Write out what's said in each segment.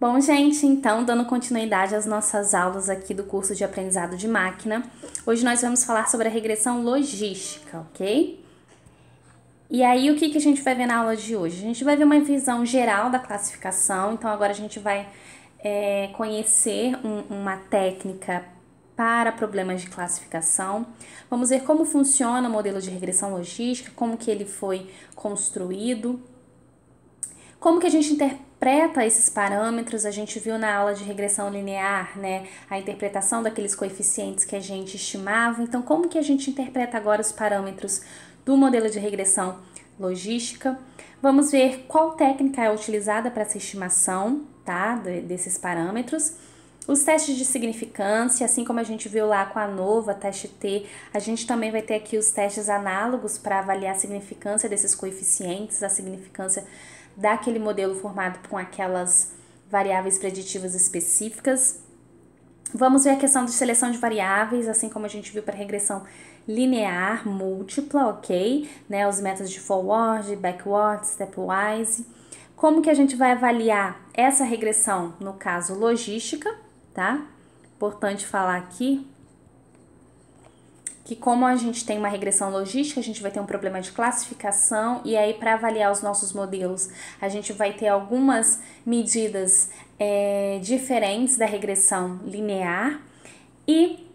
Bom, gente, então, dando continuidade às nossas aulas aqui do curso de aprendizado de máquina, hoje nós vamos falar sobre a regressão logística, ok? E aí, o que, que a gente vai ver na aula de hoje? A gente vai ver uma visão geral da classificação, então agora a gente vai é, conhecer um, uma técnica para problemas de classificação. Vamos ver como funciona o modelo de regressão logística, como que ele foi construído, como que a gente interpreta interpreta esses parâmetros, a gente viu na aula de regressão linear, né, a interpretação daqueles coeficientes que a gente estimava. Então, como que a gente interpreta agora os parâmetros do modelo de regressão logística? Vamos ver qual técnica é utilizada para essa estimação, tá, desses parâmetros. Os testes de significância, assim como a gente viu lá com a nova, teste T, a gente também vai ter aqui os testes análogos para avaliar a significância desses coeficientes, a significância daquele modelo formado com aquelas variáveis preditivas específicas. Vamos ver a questão de seleção de variáveis, assim como a gente viu para regressão linear, múltipla, ok? Né, os métodos de forward, backward, stepwise. Como que a gente vai avaliar essa regressão? No caso, logística, tá? Importante falar aqui, que como a gente tem uma regressão logística, a gente vai ter um problema de classificação e aí para avaliar os nossos modelos, a gente vai ter algumas medidas é, diferentes da regressão linear e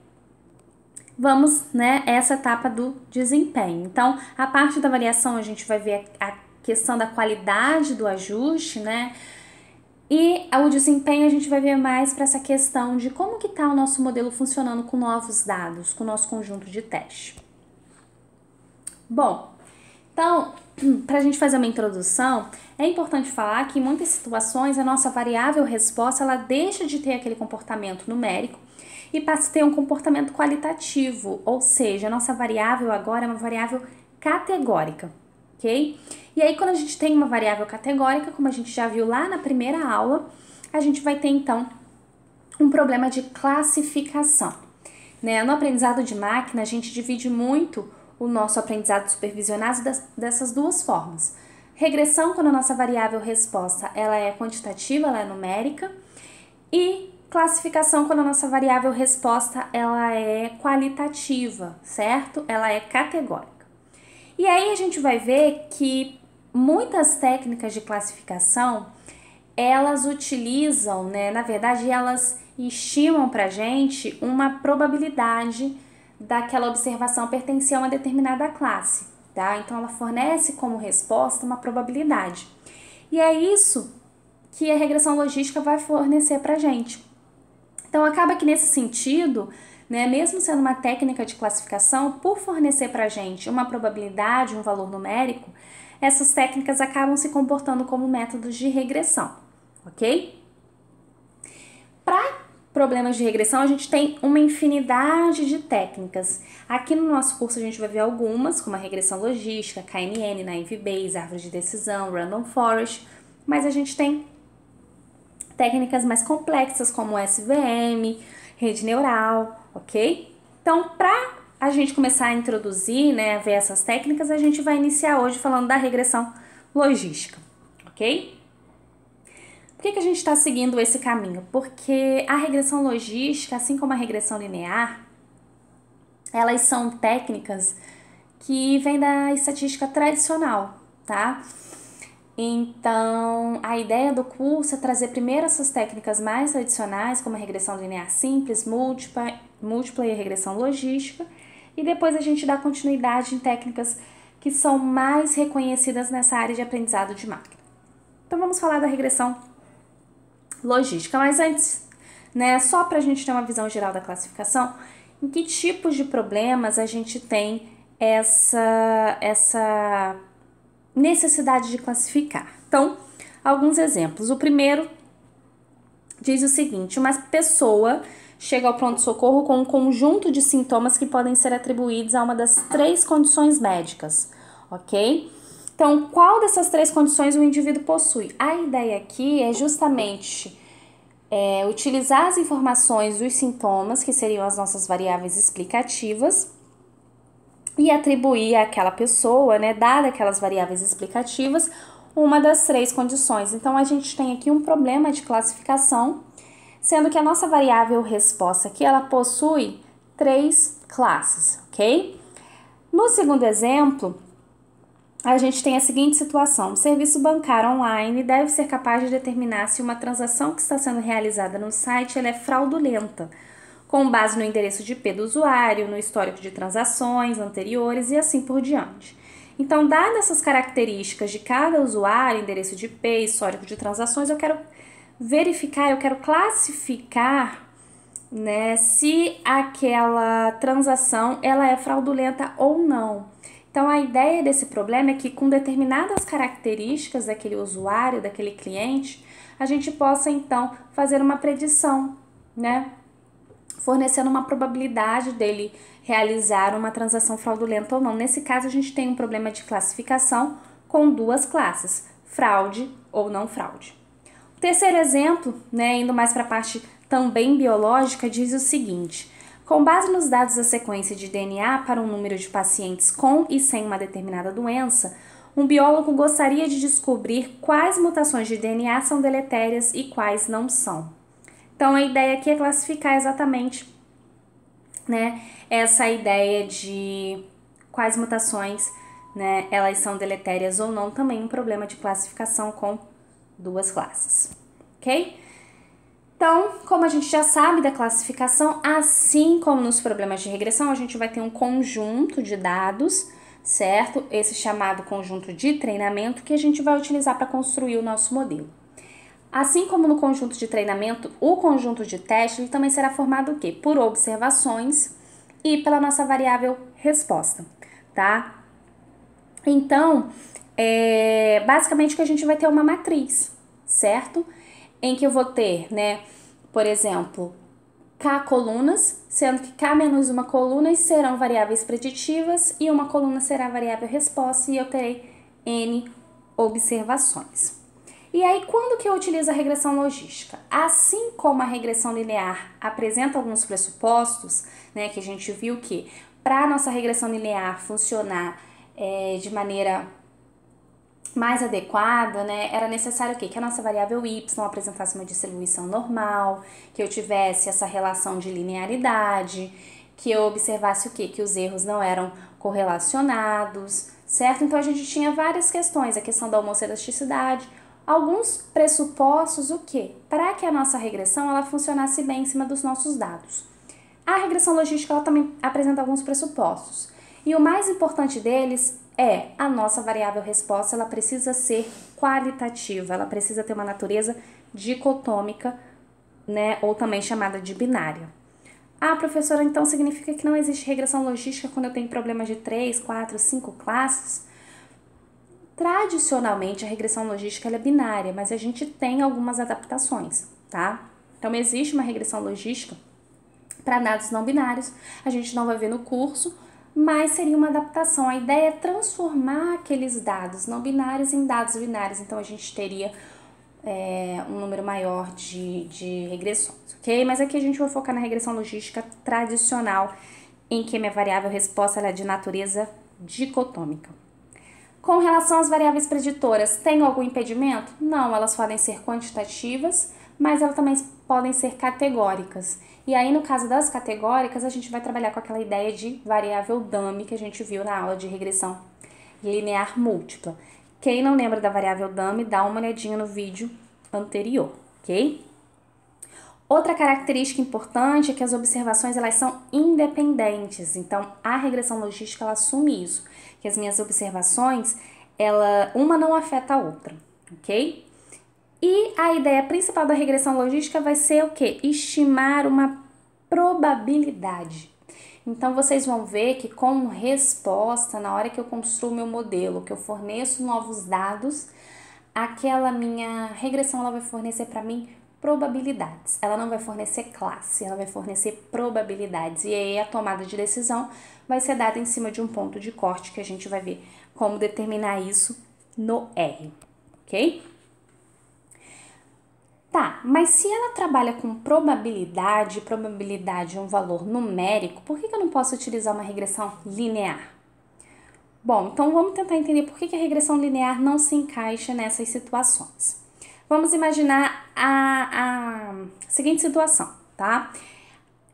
vamos, né, essa etapa do desempenho. Então, a parte da avaliação a gente vai ver a questão da qualidade do ajuste, né, e o desempenho a gente vai ver mais para essa questão de como que está o nosso modelo funcionando com novos dados, com o nosso conjunto de teste. Bom, então, para a gente fazer uma introdução, é importante falar que em muitas situações a nossa variável resposta ela deixa de ter aquele comportamento numérico e passa a ter um comportamento qualitativo, ou seja, a nossa variável agora é uma variável categórica. E aí, quando a gente tem uma variável categórica, como a gente já viu lá na primeira aula, a gente vai ter então um problema de classificação. Né? No aprendizado de máquina, a gente divide muito o nosso aprendizado supervisionado dessas duas formas. Regressão, quando a nossa variável resposta ela é quantitativa, ela é numérica, e classificação, quando a nossa variável resposta ela é qualitativa, certo? Ela é categórica. E aí a gente vai ver que muitas técnicas de classificação elas utilizam, né, na verdade, elas estimam para gente uma probabilidade daquela observação pertencer a uma determinada classe, tá? Então ela fornece como resposta uma probabilidade. E é isso que a regressão logística vai fornecer para gente. Então acaba que nesse sentido né, mesmo sendo uma técnica de classificação, por fornecer para a gente uma probabilidade, um valor numérico, essas técnicas acabam se comportando como métodos de regressão, ok? Para problemas de regressão, a gente tem uma infinidade de técnicas. Aqui no nosso curso a gente vai ver algumas, como a regressão logística, KNN, naive né, Bayes, árvore de decisão, random forest, mas a gente tem técnicas mais complexas como SVM, rede neural, ok? Então, para a gente começar a introduzir, né, ver essas técnicas, a gente vai iniciar hoje falando da regressão logística, ok? Por que, que a gente está seguindo esse caminho? Porque a regressão logística, assim como a regressão linear, elas são técnicas que vêm da estatística tradicional, tá? Então, a ideia do curso é trazer primeiro essas técnicas mais tradicionais, como a regressão linear simples, múltipla, múltipla e a regressão logística, e depois a gente dá continuidade em técnicas que são mais reconhecidas nessa área de aprendizado de máquina. Então, vamos falar da regressão logística, mas antes, né, só para a gente ter uma visão geral da classificação, em que tipos de problemas a gente tem essa, essa necessidade de classificar. Então, alguns exemplos. O primeiro diz o seguinte: uma pessoa chega ao pronto-socorro com um conjunto de sintomas que podem ser atribuídos a uma das três condições médicas, ok? Então, qual dessas três condições o indivíduo possui? A ideia aqui é justamente é, utilizar as informações dos sintomas, que seriam as nossas variáveis explicativas, e atribuir àquela pessoa, né, dada aquelas variáveis explicativas, uma das três condições. Então, a gente tem aqui um problema de classificação, sendo que a nossa variável resposta aqui, ela possui três classes, ok? No segundo exemplo, a gente tem a seguinte situação: o serviço bancário online deve ser capaz de determinar se uma transação que está sendo realizada no site ela é fraudulenta com base no endereço de IP do usuário, no histórico de transações anteriores e assim por diante. Então, dadas essas características de cada usuário, endereço de IP, histórico de transações, eu quero verificar, eu quero classificar né, se aquela transação ela é fraudulenta ou não. Então a ideia desse problema é que com determinadas características daquele usuário, daquele cliente, a gente possa então fazer uma predição, né? fornecendo uma probabilidade dele realizar uma transação fraudulenta ou não. Nesse caso, a gente tem um problema de classificação com duas classes, fraude ou não fraude. O terceiro exemplo, né, indo mais para a parte também biológica, diz o seguinte: com base nos dados da sequência de DNA para um número de pacientes com e sem uma determinada doença, um biólogo gostaria de descobrir quais mutações de DNA são deletérias e quais não são. Então a ideia aqui é classificar exatamente né, essa ideia de quais mutações né, elas são deletérias ou não, também um problema de classificação com duas classes, ok? Então, como a gente já sabe da classificação, assim como nos problemas de regressão, a gente vai ter um conjunto de dados, certo? Esse chamado conjunto de treinamento que a gente vai utilizar para construir o nosso modelo. Assim como no conjunto de treinamento, o conjunto de teste também será formado o quê? Por observações e pela nossa variável resposta, tá? Então, é, basicamente que a gente vai ter é uma matriz, certo? Em que eu vou ter, né, por exemplo, K colunas, sendo que K menos uma coluna serão variáveis preditivas e uma coluna será variável resposta e eu terei N observações. E aí, quando que eu utilizo a regressão logística? Assim como a regressão linear apresenta alguns pressupostos, né, que a gente viu que para a nossa regressão linear funcionar é, de maneira mais adequada, né, era necessário o quê? Que a nossa variável y apresentasse uma distribuição normal, que eu tivesse essa relação de linearidade, que eu observasse o quê? Que os erros não eram correlacionados, certo? Então a gente tinha várias questões, a questão da homocedasticidade alguns pressupostos o quê para que a nossa regressão ela funcionasse bem em cima dos nossos dados. A regressão logística ela também apresenta alguns pressupostos e o mais importante deles é a nossa variável resposta ela precisa ser qualitativa, ela precisa ter uma natureza dicotômica, né, ou também chamada de binária. Ah, professora, então significa que não existe regressão logística quando eu tenho problemas de 3, 4, 5 classes? Tradicionalmente, a regressão logística é binária, mas a gente tem algumas adaptações, tá? Então, existe uma regressão logística para dados não binários, a gente não vai ver no curso, mas seria uma adaptação. A ideia é transformar aqueles dados não binários em dados binários, então a gente teria é, um número maior de, de regressões, ok? Mas aqui a gente vai focar na regressão logística tradicional, em que minha variável resposta é de natureza dicotômica. Com relação às variáveis preditoras, tem algum impedimento? Não, elas podem ser quantitativas, mas elas também podem ser categóricas. E aí, no caso das categóricas, a gente vai trabalhar com aquela ideia de variável dummy que a gente viu na aula de regressão linear múltipla. Quem não lembra da variável dummy, dá uma olhadinha no vídeo anterior, ok? Outra característica importante é que as observações elas são independentes, então a regressão logística ela assume isso, que as minhas observações, ela, uma não afeta a outra, ok? E a ideia principal da regressão logística vai ser o que? Estimar uma probabilidade. Então vocês vão ver que como resposta, na hora que eu construo meu modelo, que eu forneço novos dados, aquela minha regressão ela vai fornecer para mim probabilidades. Ela não vai fornecer classe, ela vai fornecer probabilidades. E aí a tomada de decisão vai ser dada em cima de um ponto de corte que a gente vai ver como determinar isso no R, ok? Tá, mas se ela trabalha com probabilidade, probabilidade é um valor numérico, por que, eu não posso utilizar uma regressão linear? Bom, então vamos tentar entender por que, que a regressão linear não se encaixa nessas situações. Vamos imaginar a, a seguinte situação, tá?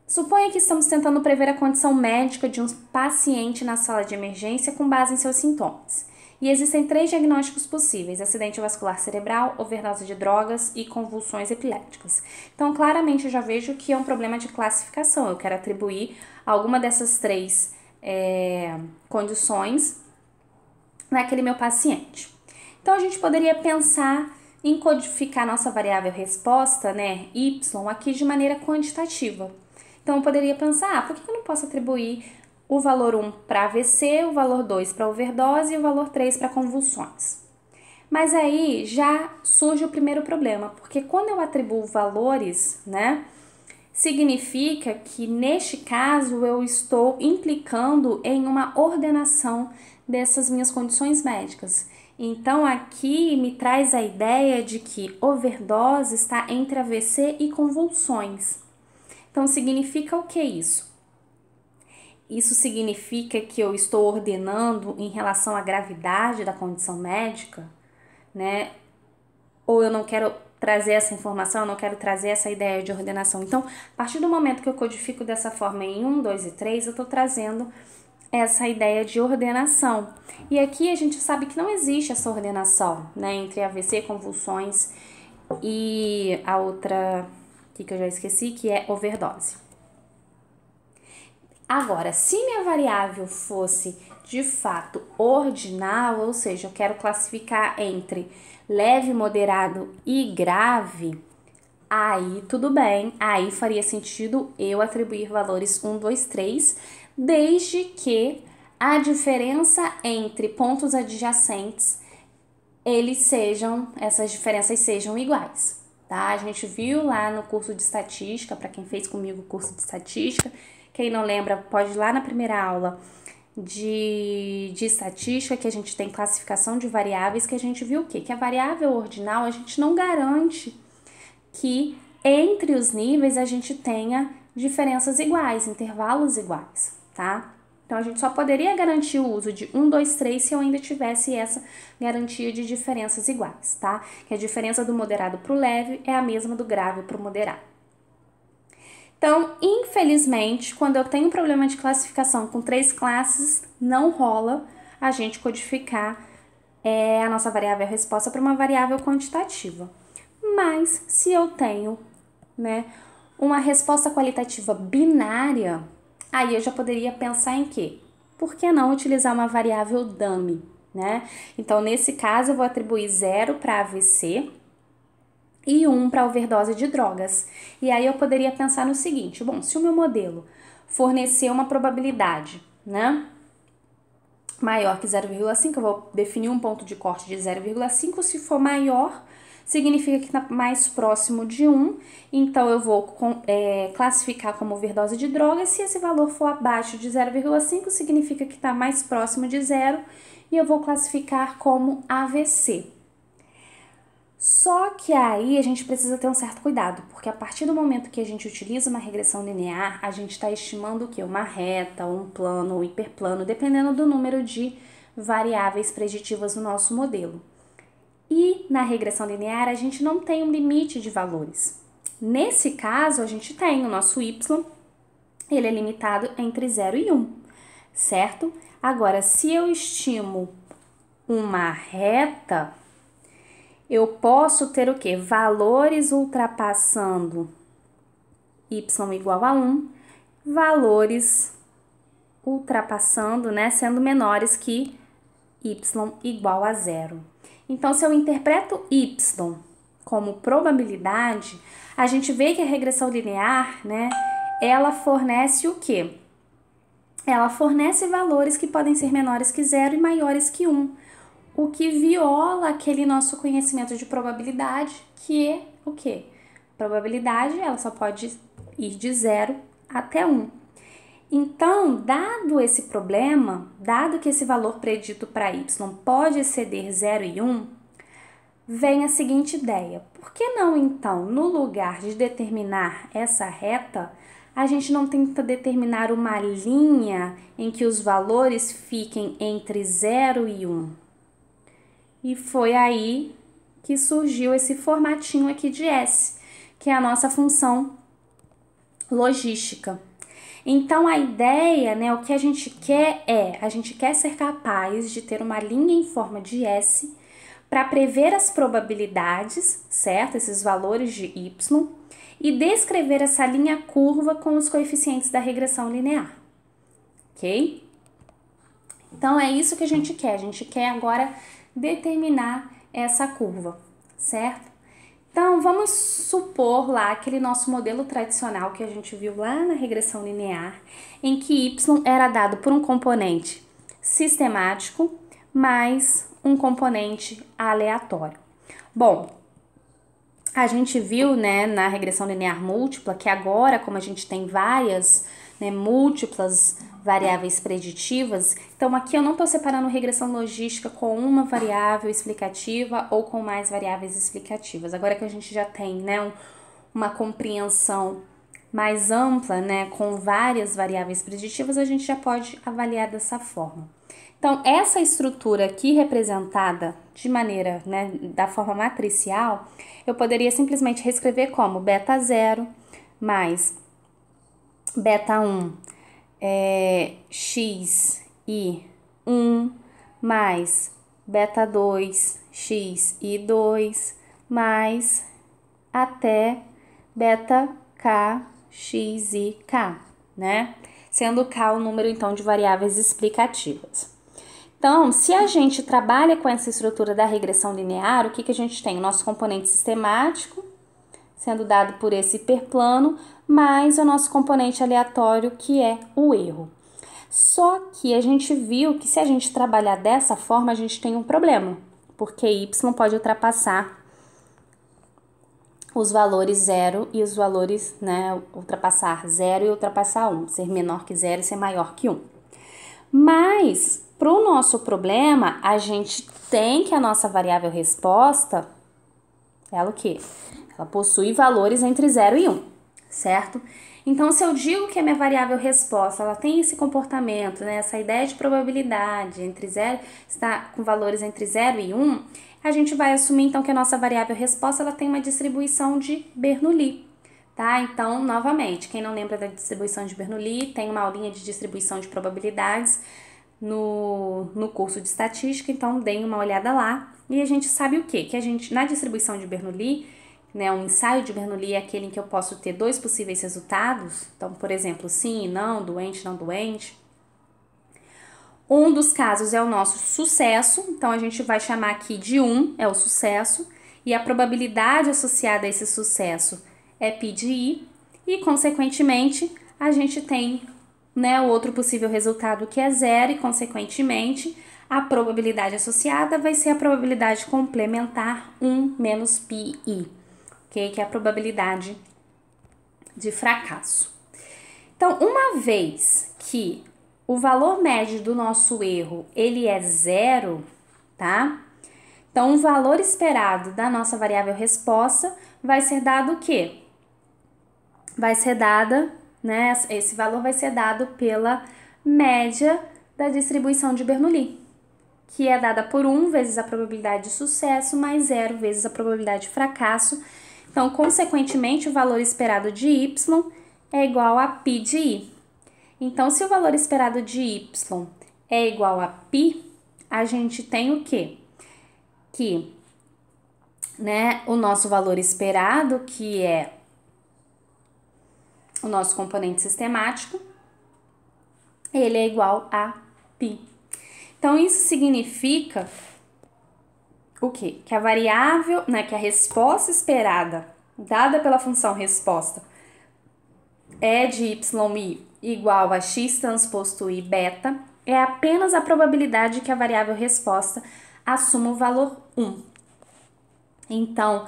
Suponha que estamos tentando prever a condição médica de um paciente na sala de emergência com base em seus sintomas. E existem três diagnósticos possíveis: acidente vascular cerebral, overdose de drogas e convulsões epiléticas. Então, claramente, eu já vejo que é um problema de classificação. Eu quero atribuir alguma dessas três é, condições naquele meu paciente. Então, a gente poderia pensar encodificar nossa variável resposta, né, y, aqui de maneira quantitativa. Então, eu poderia pensar, ah, por que eu não posso atribuir o valor 1 para AVC, o valor 2 para overdose e o valor 3 para convulsões? Mas aí já surge o primeiro problema, porque quando eu atribuo valores, né, significa que neste caso eu estou implicando em uma ordenação dessas minhas condições médicas. Então aqui me traz a ideia de que overdose está entre AVC e convulsões. Então significa o que isso? Isso significa que eu estou ordenando em relação à gravidade da condição médica, né? Ou eu não quero trazer essa informação, eu não quero trazer essa ideia de ordenação. Então, a partir do momento que eu codifico dessa forma em 1, 2 e 3, eu estou trazendo essa ideia de ordenação. E aqui a gente sabe que não existe essa ordenação, né, entre AVC, convulsões e a outra que eu já esqueci, que é overdose. Agora, se minha variável fosse de fato ordinal, ou seja, eu quero classificar entre leve, moderado e grave, aí tudo bem, aí faria sentido eu atribuir valores 1, 2, 3 desde que a diferença entre pontos adjacentes eles sejam, essas diferenças sejam iguais, tá? A gente viu lá no curso de estatística, para quem fez comigo o curso de estatística, quem não lembra, pode ir lá na primeira aula de, de estatística, que a gente tem classificação de variáveis, que a gente viu o quê? Que a variável ordinal a gente não garante que entre os níveis a gente tenha diferenças iguais, intervalos iguais tá? Então a gente só poderia garantir o uso de 1, 2, 3 se eu ainda tivesse essa garantia de diferenças iguais, tá? Que a diferença do moderado para o leve é a mesma do grave para o moderado. Então, infelizmente, quando eu tenho um problema de classificação com três classes, não rola a gente codificar é, a nossa variável resposta para uma variável quantitativa. Mas se eu tenho né, uma resposta qualitativa binária, Aí eu já poderia pensar em quê? Por que não utilizar uma variável dummy, né? Então, nesse caso, eu vou atribuir 0 para AVC e 1 um para overdose de drogas. E aí eu poderia pensar no seguinte: bom, se o meu modelo fornecer uma probabilidade, né? Maior que 0,5, eu vou definir um ponto de corte de 0,5. Se for maior, significa que está mais próximo de 1, então eu vou com, é, classificar como overdose de droga. Se esse valor for abaixo de 0,5, significa que está mais próximo de zero e eu vou classificar como AVC. Só que aí a gente precisa ter um certo cuidado, porque a partir do momento que a gente utiliza uma regressão linear, a gente está estimando o que? Uma reta, um plano ou um hiperplano, dependendo do número de variáveis preditivas no nosso modelo. E na regressão linear a gente não tem um limite de valores. Nesse caso, a gente tem o nosso y, ele é limitado entre 0 e 1, certo? Agora, se eu estimo uma reta, eu posso ter o que? Valores ultrapassando y igual a 1, valores ultrapassando, né, sendo menores que y igual a zero. Então, se eu interpreto y como probabilidade, a gente vê que a regressão linear, né, ela fornece o quê? Ela fornece valores que podem ser menores que zero e maiores que 1, um, o que viola aquele nosso conhecimento de probabilidade, que é o quê? Probabilidade, ela só pode ir de zero até 1. Um. Então, dado esse problema, dado que esse valor predito para y pode exceder 0 e 1, vem a seguinte ideia: por que não então, no lugar de determinar essa reta, a gente não tenta determinar uma linha em que os valores fiquem entre 0 e 1? E foi aí que surgiu esse formatinho aqui de S, que é a nossa função logística. Então a ideia, né, o que a gente quer é, a gente quer ser capaz de ter uma linha em forma de S para prever as probabilidades, certo? Esses valores de y e descrever essa linha curva com os coeficientes da regressão linear. OK? Então é isso que a gente quer, a gente quer agora determinar essa curva, certo? Então, vamos supor lá aquele nosso modelo tradicional que a gente viu lá na regressão linear, em que y era dado por um componente sistemático mais um componente aleatório. Bom, a gente viu, né, na regressão linear múltipla que agora, como a gente tem várias, né, múltiplas variáveis preditivas. Então, aqui eu não estou separando regressão logística com uma variável explicativa ou com mais variáveis explicativas. Agora que a gente já tem né, um, uma compreensão mais ampla, né, com várias variáveis preditivas, a gente já pode avaliar dessa forma. Então, essa estrutura aqui representada de maneira, né, da forma matricial, eu poderia simplesmente reescrever como beta 0 mais beta 1 é, x e 1 mais beta 2, x e 2 mais até beta k, x e k, né? Sendo k o número então de variáveis explicativas. Então, se a gente trabalha com essa estrutura da regressão linear, o que, que a gente tem? O nosso componente sistemático sendo dado por esse hiperplano mais o nosso componente aleatório que é o erro. Só que a gente viu que se a gente trabalhar dessa forma, a gente tem um problema, porque y pode ultrapassar os valores 0 e os valores, né, ultrapassar 0 e ultrapassar 1, um, ser menor que 0 e ser maior que 1. Um. Mas, para o nosso problema, a gente tem que a nossa variável resposta, ela o quê? Ela possui valores entre 0 e 1. Um certo? Então, se eu digo que a minha variável resposta ela tem esse comportamento, né, essa ideia de probabilidade entre zero, está com valores entre 0 e 1, um, a gente vai assumir então que a nossa variável resposta ela tem uma distribuição de Bernoulli. Tá? Então, novamente, quem não lembra da distribuição de Bernoulli, tem uma aulinha de distribuição de probabilidades no, no curso de estatística, então deem uma olhada lá. E a gente sabe o quê? Que a gente, na distribuição de Bernoulli, né, um ensaio de Bernoulli é aquele em que eu posso ter dois possíveis resultados, então, por exemplo, sim e não, doente, não doente. Um dos casos é o nosso sucesso, então a gente vai chamar aqui de 1 um, é o sucesso, e a probabilidade associada a esse sucesso é π de i, e consequentemente a gente tem né, o outro possível resultado que é zero, e consequentemente a probabilidade associada vai ser a probabilidade complementar 1 menos i okay? que é a probabilidade de fracasso. Então, uma vez que o valor médio do nosso erro ele é zero, tá? Então, o valor esperado da nossa variável resposta vai ser dado o quê? Vai ser dada, né? Esse valor vai ser dado pela média da distribuição de Bernoulli, que é dada por 1 vezes a probabilidade de sucesso mais 0 vezes a probabilidade de fracasso, então, consequentemente, o valor esperado de y é igual a π de i. Então, se o valor esperado de y é igual a π, a gente tem o quê? Que né, o nosso valor esperado, que é o nosso componente sistemático, ele é igual a π. Então, isso significa o quê? Que a variável, né, que a resposta esperada dada pela função resposta é de y igual a x transposto i beta, é apenas a probabilidade que a variável resposta assuma o valor 1. Então,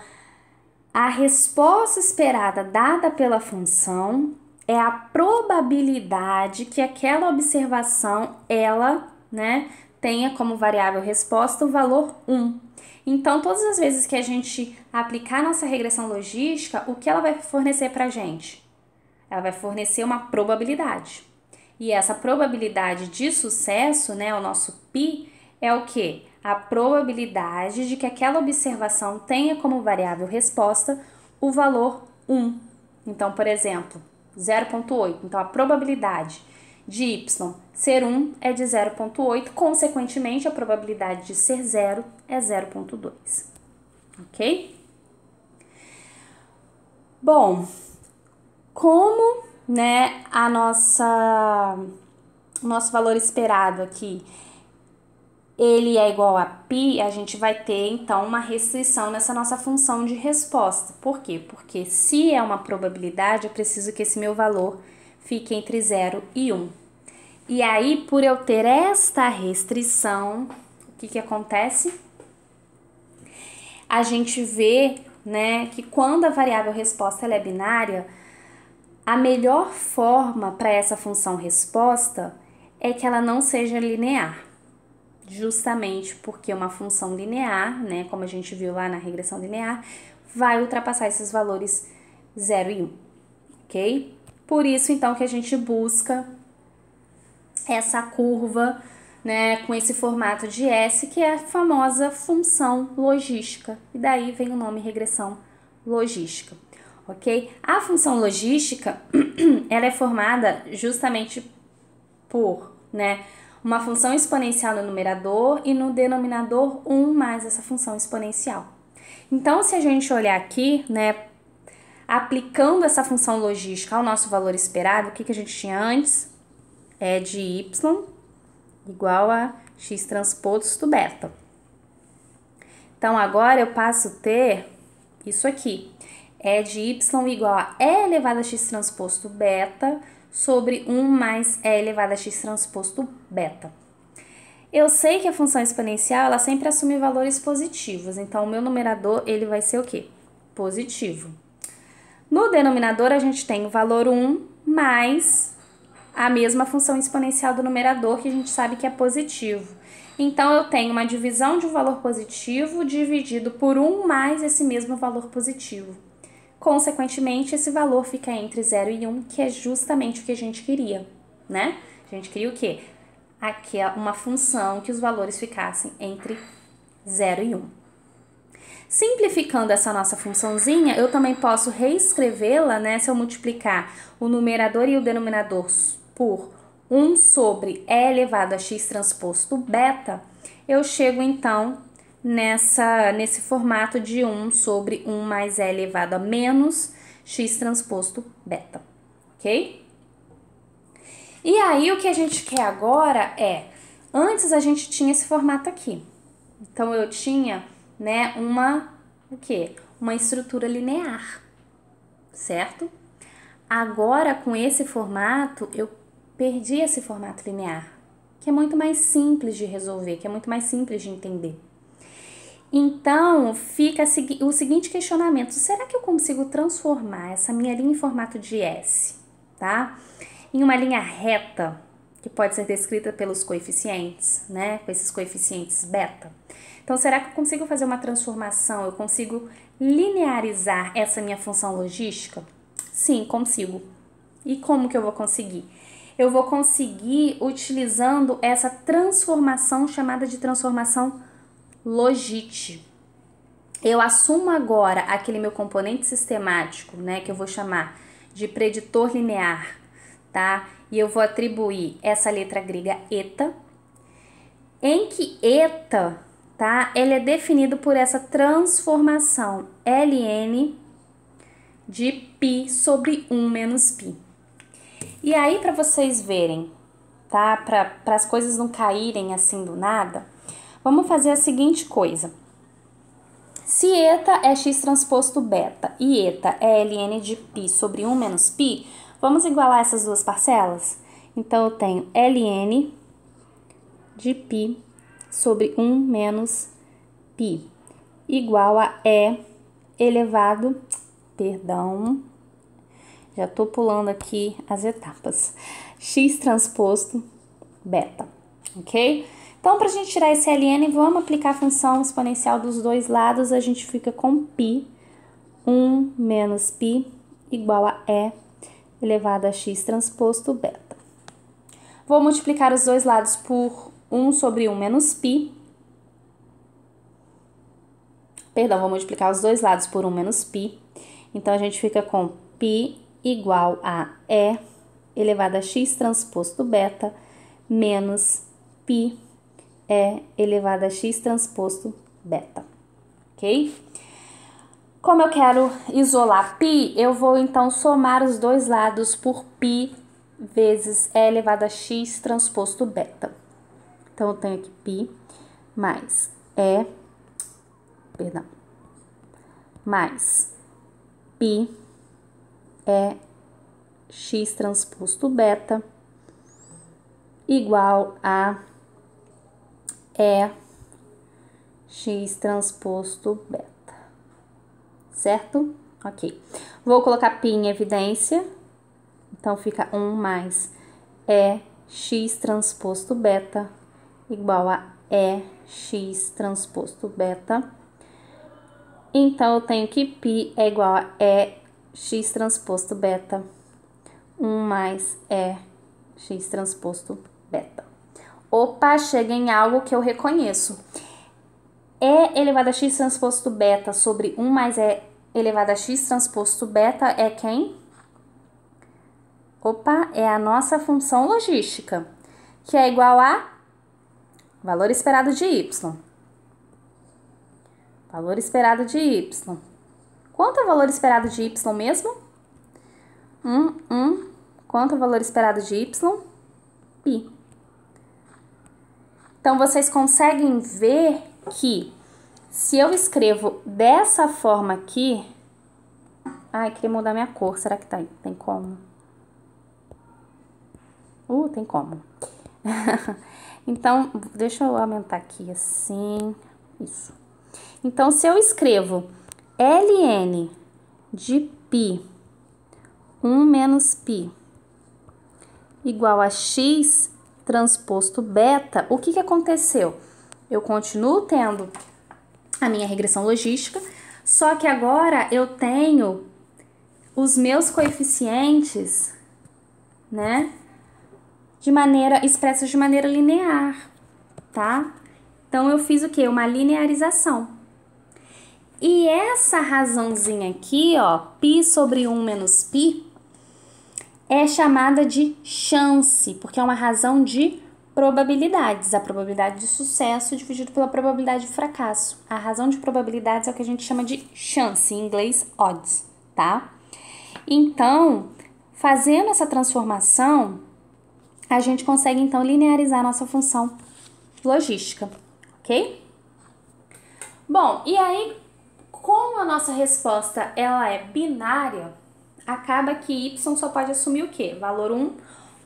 a resposta esperada dada pela função é a probabilidade que aquela observação ela, né, tenha como variável resposta o valor 1. Então, todas as vezes que a gente aplicar nossa regressão logística, o que ela vai fornecer para a gente? Ela vai fornecer uma probabilidade. E essa probabilidade de sucesso, né, o nosso pi, é o que? A probabilidade de que aquela observação tenha como variável resposta o valor 1. Então, por exemplo, 0,8. Então, a probabilidade de Y ser 1 é de 0,8, consequentemente, a probabilidade de ser zero é 0,2. Ok? Bom, como né, a nossa o nosso valor esperado aqui ele é igual a π, a gente vai ter então uma restrição nessa nossa função de resposta. Por quê? Porque se é uma probabilidade, eu preciso que esse meu valor fique entre 0 e 1. Um. E aí, por eu ter esta restrição, o que, que acontece? A gente vê né, que quando a variável resposta é binária, a melhor forma para essa função resposta é que ela não seja linear. Justamente porque uma função linear, né, como a gente viu lá na regressão linear, vai ultrapassar esses valores 0 e 1, um, ok? Por isso, então, que a gente busca essa curva né, com esse formato de S, que é a famosa função logística. E daí vem o nome regressão logística, ok? A função logística, ela é formada justamente por, né, uma função exponencial no numerador e no denominador 1 mais essa função exponencial. Então, se a gente olhar aqui, né, aplicando essa função logística ao nosso valor esperado, o que, que a gente tinha antes? É de y igual a x transposto beta. Então, agora eu passo a ter isso aqui. É de y igual a E elevado a x transposto beta sobre 1 mais E elevado a x transposto beta. Eu sei que a função exponencial, ela sempre assume valores positivos. Então, o meu numerador, ele vai ser o quê? Positivo. No denominador, a gente tem o valor 1 mais a mesma função exponencial do numerador, que a gente sabe que é positivo. Então, eu tenho uma divisão de um valor positivo dividido por 1 mais esse mesmo valor positivo. Consequentemente, esse valor fica entre 0 e 1, que é justamente o que a gente queria, né? A gente queria o quê? Aqui uma função que os valores ficassem entre 0 e 1. Simplificando essa nossa funçãozinha, eu também posso reescrevê-la, né, se eu multiplicar o numerador e o denominador por 1 sobre E elevado a x transposto beta, eu chego então nessa nesse formato de 1 sobre 1 mais E elevado a menos x transposto beta, ok? E aí o que a gente quer agora é, antes a gente tinha esse formato aqui. Então eu tinha né, uma o quê? Uma estrutura linear, certo? Agora com esse formato eu perdi esse formato linear, que é muito mais simples de resolver, que é muito mais simples de entender. Então, fica o seguinte questionamento: será que eu consigo transformar essa minha linha em formato de S, tá? Em uma linha reta que pode ser descrita pelos coeficientes, né? Com esses coeficientes beta. Então, será que eu consigo fazer uma transformação? Eu consigo linearizar essa minha função logística? Sim, consigo. E como que eu vou conseguir? Eu vou conseguir utilizando essa transformação chamada de transformação logite. Eu assumo agora aquele meu componente sistemático, né, que eu vou chamar de preditor linear tá? E eu vou atribuir essa letra grega eta, em que eta, tá? Ele é definido por essa transformação ln de π sobre 1 menos π. E aí, para vocês verem, tá? Para as coisas não caírem assim do nada, vamos fazer a seguinte coisa. Se eta é x transposto beta e eta é ln de π sobre 1 menos π, Vamos igualar essas duas parcelas? Então, eu tenho ln de π sobre 1 menos π igual a e elevado, perdão, já estou pulando aqui as etapas, x transposto beta, ok? Então, para a gente tirar esse ln, vamos aplicar a função exponencial dos dois lados, a gente fica com π, 1 menos π igual a e elevado a x transposto beta. Vou multiplicar os dois lados por 1 sobre 1 menos pi. Perdão, vou multiplicar os dois lados por 1 menos pi. Então, a gente fica com pi igual a E elevado a x transposto beta menos pi E elevado a x transposto beta, ok? Como eu quero isolar π, eu vou então somar os dois lados por π vezes E elevado a x transposto beta. Então, eu tenho aqui π mais E, perdão, mais π E x transposto beta igual a E x transposto beta certo? Ok. Vou colocar π em evidência. Então, fica 1 mais é x transposto beta igual a é x transposto beta. Então, eu tenho que π é igual a é x transposto beta. 1 mais é x transposto beta. Opa, chega em algo que eu reconheço. E é elevado a x transposto beta sobre 1 mais E é elevado a x transposto beta é quem? Opa, é a nossa função logística, que é igual a valor esperado de y. Valor esperado de y. Quanto é o valor esperado de y mesmo? 1, um, 1. Um. Quanto é o valor esperado de y? Pi. Então, vocês conseguem ver que se eu escrevo dessa forma aqui... Ai, queria mudar minha cor, será que tá aí? Tem como? Uh, tem como. então, deixa eu aumentar aqui assim, isso. Então, se eu escrevo ln de π, 1 menos π, igual a x transposto beta, o que, que aconteceu? eu continuo tendo a minha regressão logística, só que agora eu tenho os meus coeficientes, né? De maneira expressos de maneira linear, tá? Então eu fiz o que? Uma linearização. E essa razãozinha aqui, ó, π sobre 1 menos π, é chamada de chance, porque é uma razão de Probabilidades. A probabilidade de sucesso dividido pela probabilidade de fracasso. A razão de probabilidades é o que a gente chama de chance, em inglês odds, tá? Então, fazendo essa transformação, a gente consegue então linearizar nossa função logística, ok? Bom, e aí, como a nossa resposta ela é binária, acaba que y só pode assumir o quê? Valor 1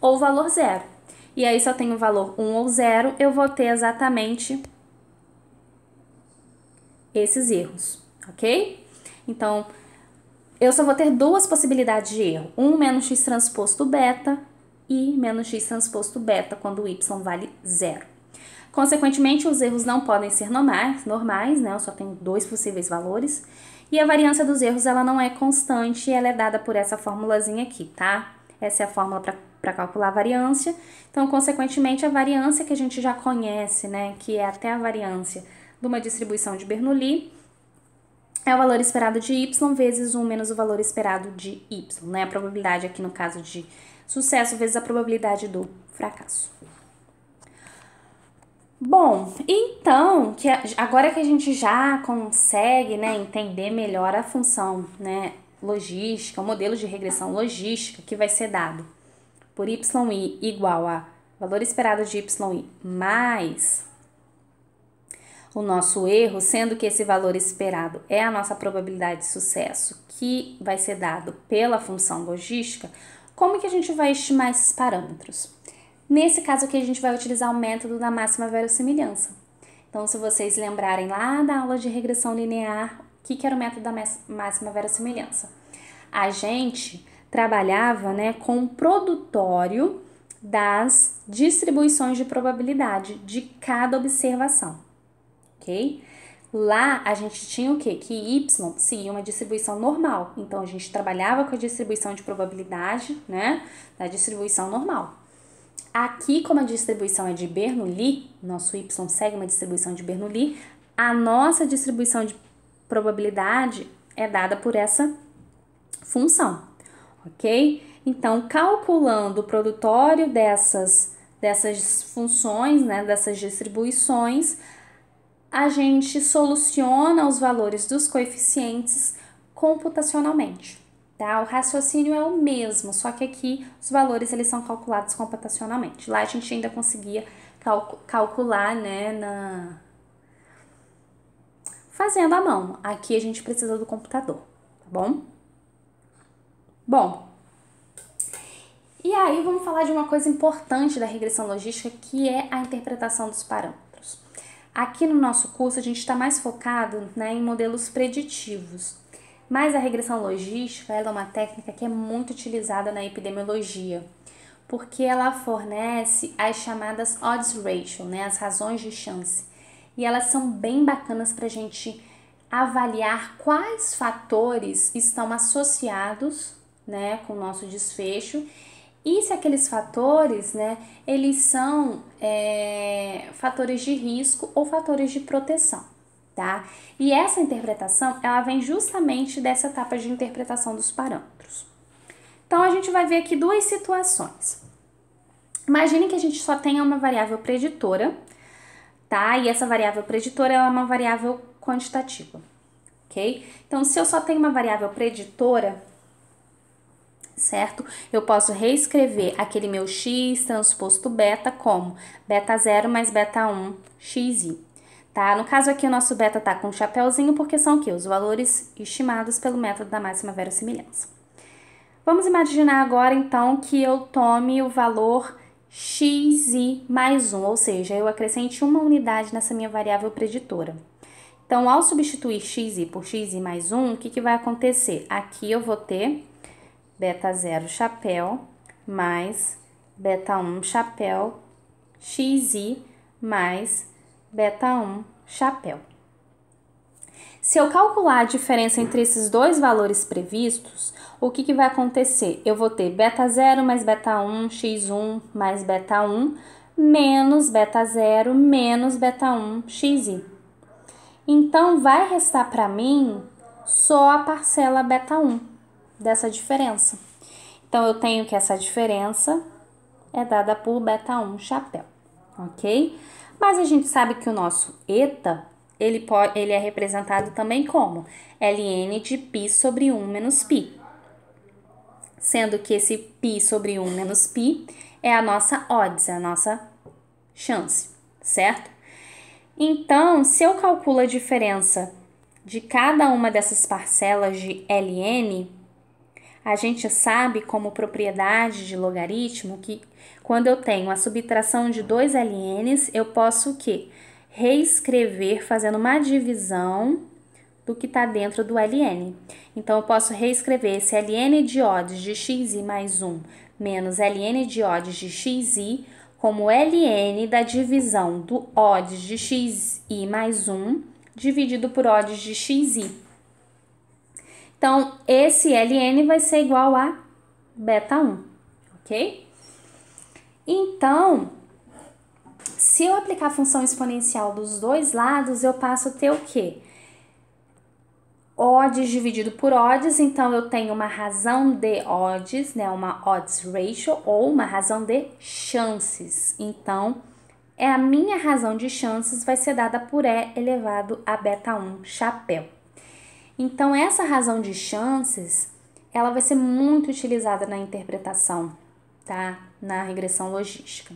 ou valor 0 e aí só tenho o valor 1 ou 0, eu vou ter exatamente esses erros, ok? Então, eu só vou ter duas possibilidades de erro. 1 menos x transposto beta e menos x transposto beta, quando o y vale zero. Consequentemente, os erros não podem ser normais, normais né? Eu só tenho dois possíveis valores. E a variância dos erros, ela não é constante, ela é dada por essa formulazinha aqui, tá? Essa é a fórmula para para calcular a variância. Então, consequentemente, a variância que a gente já conhece, né, que é até a variância de uma distribuição de Bernoulli, é o valor esperado de y vezes 1 menos o valor esperado de y, né? A probabilidade aqui no caso de sucesso vezes a probabilidade do fracasso. Bom, então, que agora que a gente já consegue né, entender melhor a função né, logística, o modelo de regressão logística que vai ser dado por YI igual a valor esperado de YI mais o nosso erro, sendo que esse valor esperado é a nossa probabilidade de sucesso, que vai ser dado pela função logística, como que a gente vai estimar esses parâmetros? Nesse caso aqui, a gente vai utilizar o método da máxima verossimilhança. Então, se vocês lembrarem lá da aula de regressão linear, o que, que era o método da máxima verossimilhança? A gente trabalhava né, com o produtório das distribuições de probabilidade de cada observação, ok? Lá a gente tinha o quê? Que Y seguia é uma distribuição normal. Então a gente trabalhava com a distribuição de probabilidade, né? Da distribuição normal. Aqui, como a distribuição é de Bernoulli, nosso Y segue uma distribuição de Bernoulli, a nossa distribuição de probabilidade é dada por essa função, ok? Então, calculando o produtório dessas, dessas funções, né, dessas distribuições, a gente soluciona os valores dos coeficientes computacionalmente. Tá? O raciocínio é o mesmo, só que aqui os valores eles são calculados computacionalmente. Lá a gente ainda conseguia cal calcular né, na... fazendo à mão. Aqui a gente precisa do computador, tá bom? Bom, e aí vamos falar de uma coisa importante da regressão logística que é a interpretação dos parâmetros. Aqui no nosso curso a gente está mais focado né, em modelos preditivos, mas a regressão logística é uma técnica que é muito utilizada na epidemiologia, porque ela fornece as chamadas odds ratio, né, as razões de chance, e elas são bem bacanas para a gente avaliar quais fatores estão associados né, com o nosso desfecho. E se aqueles fatores, né, eles são é, fatores de risco ou fatores de proteção, tá? E essa interpretação, ela vem justamente dessa etapa de interpretação dos parâmetros. Então, a gente vai ver aqui duas situações. Imagine que a gente só tenha uma variável preditora, tá? E essa variável preditora é uma variável quantitativa, ok? Então, se eu só tenho uma variável preditora, certo? Eu posso reescrever aquele meu x transposto beta como beta 0 mais beta 1 xi. Tá? No caso aqui, o nosso beta está com um chapéuzinho, porque são que os valores estimados pelo método da máxima verossimilhança. Vamos imaginar agora, então, que eu tome o valor xi mais 1, ou seja, eu acrescente uma unidade nessa minha variável preditora. Então, ao substituir xi por xi mais 1, o que, que vai acontecer? Aqui eu vou ter beta 0 chapéu mais beta 1 chapéu xi mais beta 1 chapéu. Se eu calcular a diferença entre esses dois valores previstos, o que, que vai acontecer? Eu vou ter beta 0 mais beta 1, x1 mais beta 1, menos beta 0 menos beta 1, xi. Então, vai restar para mim só a parcela beta 1 dessa diferença. Então, eu tenho que essa diferença é dada por beta 1 chapéu, ok? Mas a gente sabe que o nosso eta, ele, pode, ele é representado também como ln de π sobre 1 menos π. Sendo que esse π sobre 1 menos π é a nossa odds, é a nossa chance, certo? Então, se eu calculo a diferença de cada uma dessas parcelas de ln, a gente sabe, como propriedade de logaritmo, que quando eu tenho a subtração de dois ln's, eu posso o quê? Reescrever fazendo uma divisão do que está dentro do ln. Então, eu posso reescrever esse ln de odds de xi mais 1 menos ln de odds de xi como ln da divisão do odds de xi mais 1 dividido por odds de xi. Então, esse Ln vai ser igual a beta 1, ok? Então, se eu aplicar a função exponencial dos dois lados, eu passo a ter o quê? odds dividido por odds, então eu tenho uma razão de odds, né, uma odds ratio ou uma razão de chances. Então, é a minha razão de chances vai ser dada por E elevado a beta 1 chapéu. Então, essa razão de chances, ela vai ser muito utilizada na interpretação, tá? Na regressão logística.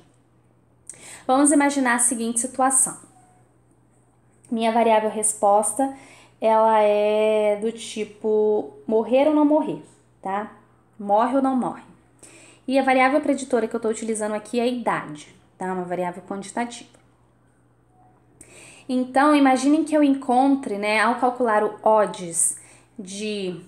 Vamos imaginar a seguinte situação. Minha variável resposta, ela é do tipo morrer ou não morrer, tá? Morre ou não morre. E a variável preditora que eu estou utilizando aqui é a idade, tá? Uma variável quantitativa. Então, imaginem que eu encontre, né, ao calcular o odds de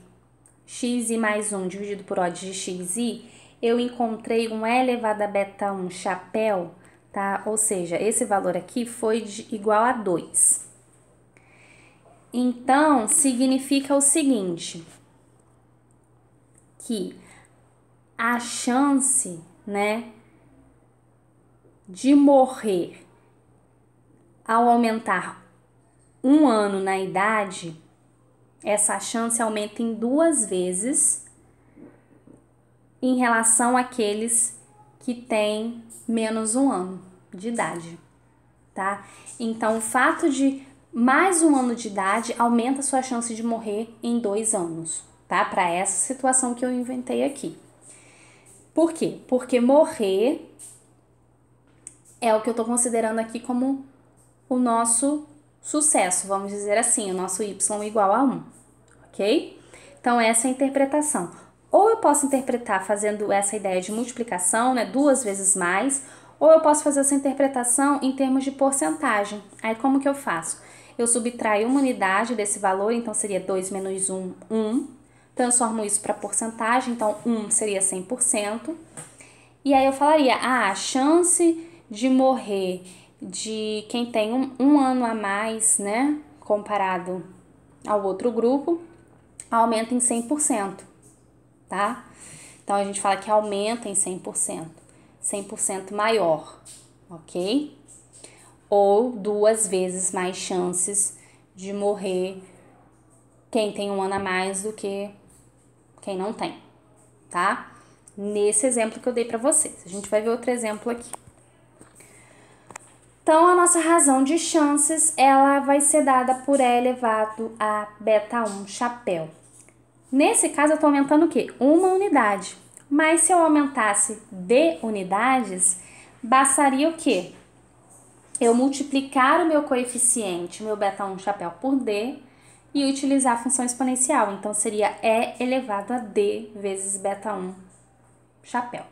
xi mais 1 dividido por odds de xi, eu encontrei um E elevado a beta 1 chapéu, tá? Ou seja, esse valor aqui foi de, igual a 2. Então, significa o seguinte, que a chance, né, de morrer ao aumentar um ano na idade, essa chance aumenta em duas vezes em relação àqueles que têm menos um ano de idade, tá? Então, o fato de mais um ano de idade aumenta a sua chance de morrer em dois anos, tá? Para essa situação que eu inventei aqui. Por quê? Porque morrer é o que eu estou considerando aqui como o nosso sucesso, vamos dizer assim, o nosso y igual a 1, ok? Então, essa é a interpretação. Ou eu posso interpretar fazendo essa ideia de multiplicação, né, duas vezes mais, ou eu posso fazer essa interpretação em termos de porcentagem. Aí, como que eu faço? Eu subtraio uma unidade desse valor, então seria 2 menos 1, 1. Transformo isso para porcentagem, então 1 seria 100%. E aí eu falaria, ah, a chance de morrer de quem tem um, um ano a mais, né, comparado ao outro grupo, aumenta em 100%, tá? Então a gente fala que aumenta em 100%, 100% maior, ok? Ou duas vezes mais chances de morrer quem tem um ano a mais do que quem não tem, tá? Nesse exemplo que eu dei para vocês. A gente vai ver outro exemplo aqui. Então, a nossa razão de chances, ela vai ser dada por E elevado a beta 1 chapéu. Nesse caso, eu estou aumentando o quê? Uma unidade. Mas se eu aumentasse D unidades, bastaria o quê? Eu multiplicar o meu coeficiente, o meu beta 1 chapéu, por D e utilizar a função exponencial. Então, seria E elevado a D vezes beta 1 chapéu.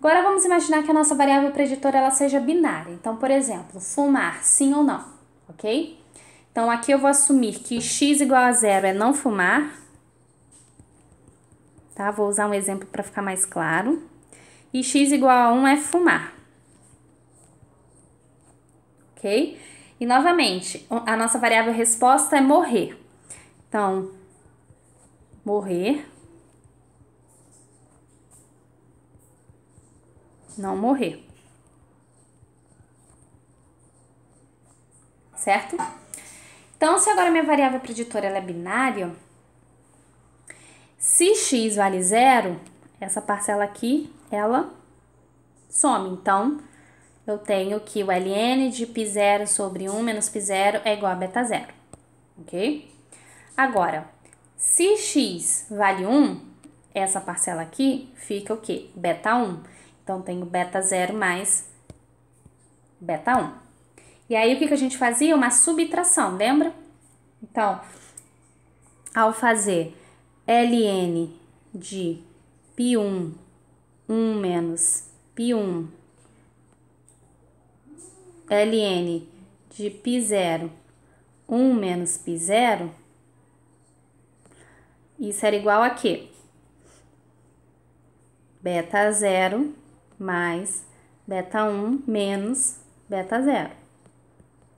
Agora vamos imaginar que a nossa variável preditora ela seja binária. Então, por exemplo, fumar, sim ou não, ok? Então, aqui eu vou assumir que x igual a zero é não fumar, tá? Vou usar um exemplo para ficar mais claro. E x igual a 1 é fumar, ok? E, novamente, a nossa variável resposta é morrer. Então, morrer não morrer. Certo? Então, se agora minha variável preditora é binária, se x vale zero, essa parcela aqui, ela some. Então, eu tenho que o ln de π0 sobre 1 menos π0 é igual a beta zero, ok? Agora, se x vale 1, essa parcela aqui fica o quê? Beta 1. Então, tenho beta 0 mais beta 1. E aí, o que, que a gente fazia? Uma subtração, lembra? Então, ao fazer ln de π1, 1 menos π1, ln de π0, 1 menos π0, isso era igual a quê? Beta 0 mais beta 1 menos beta 0.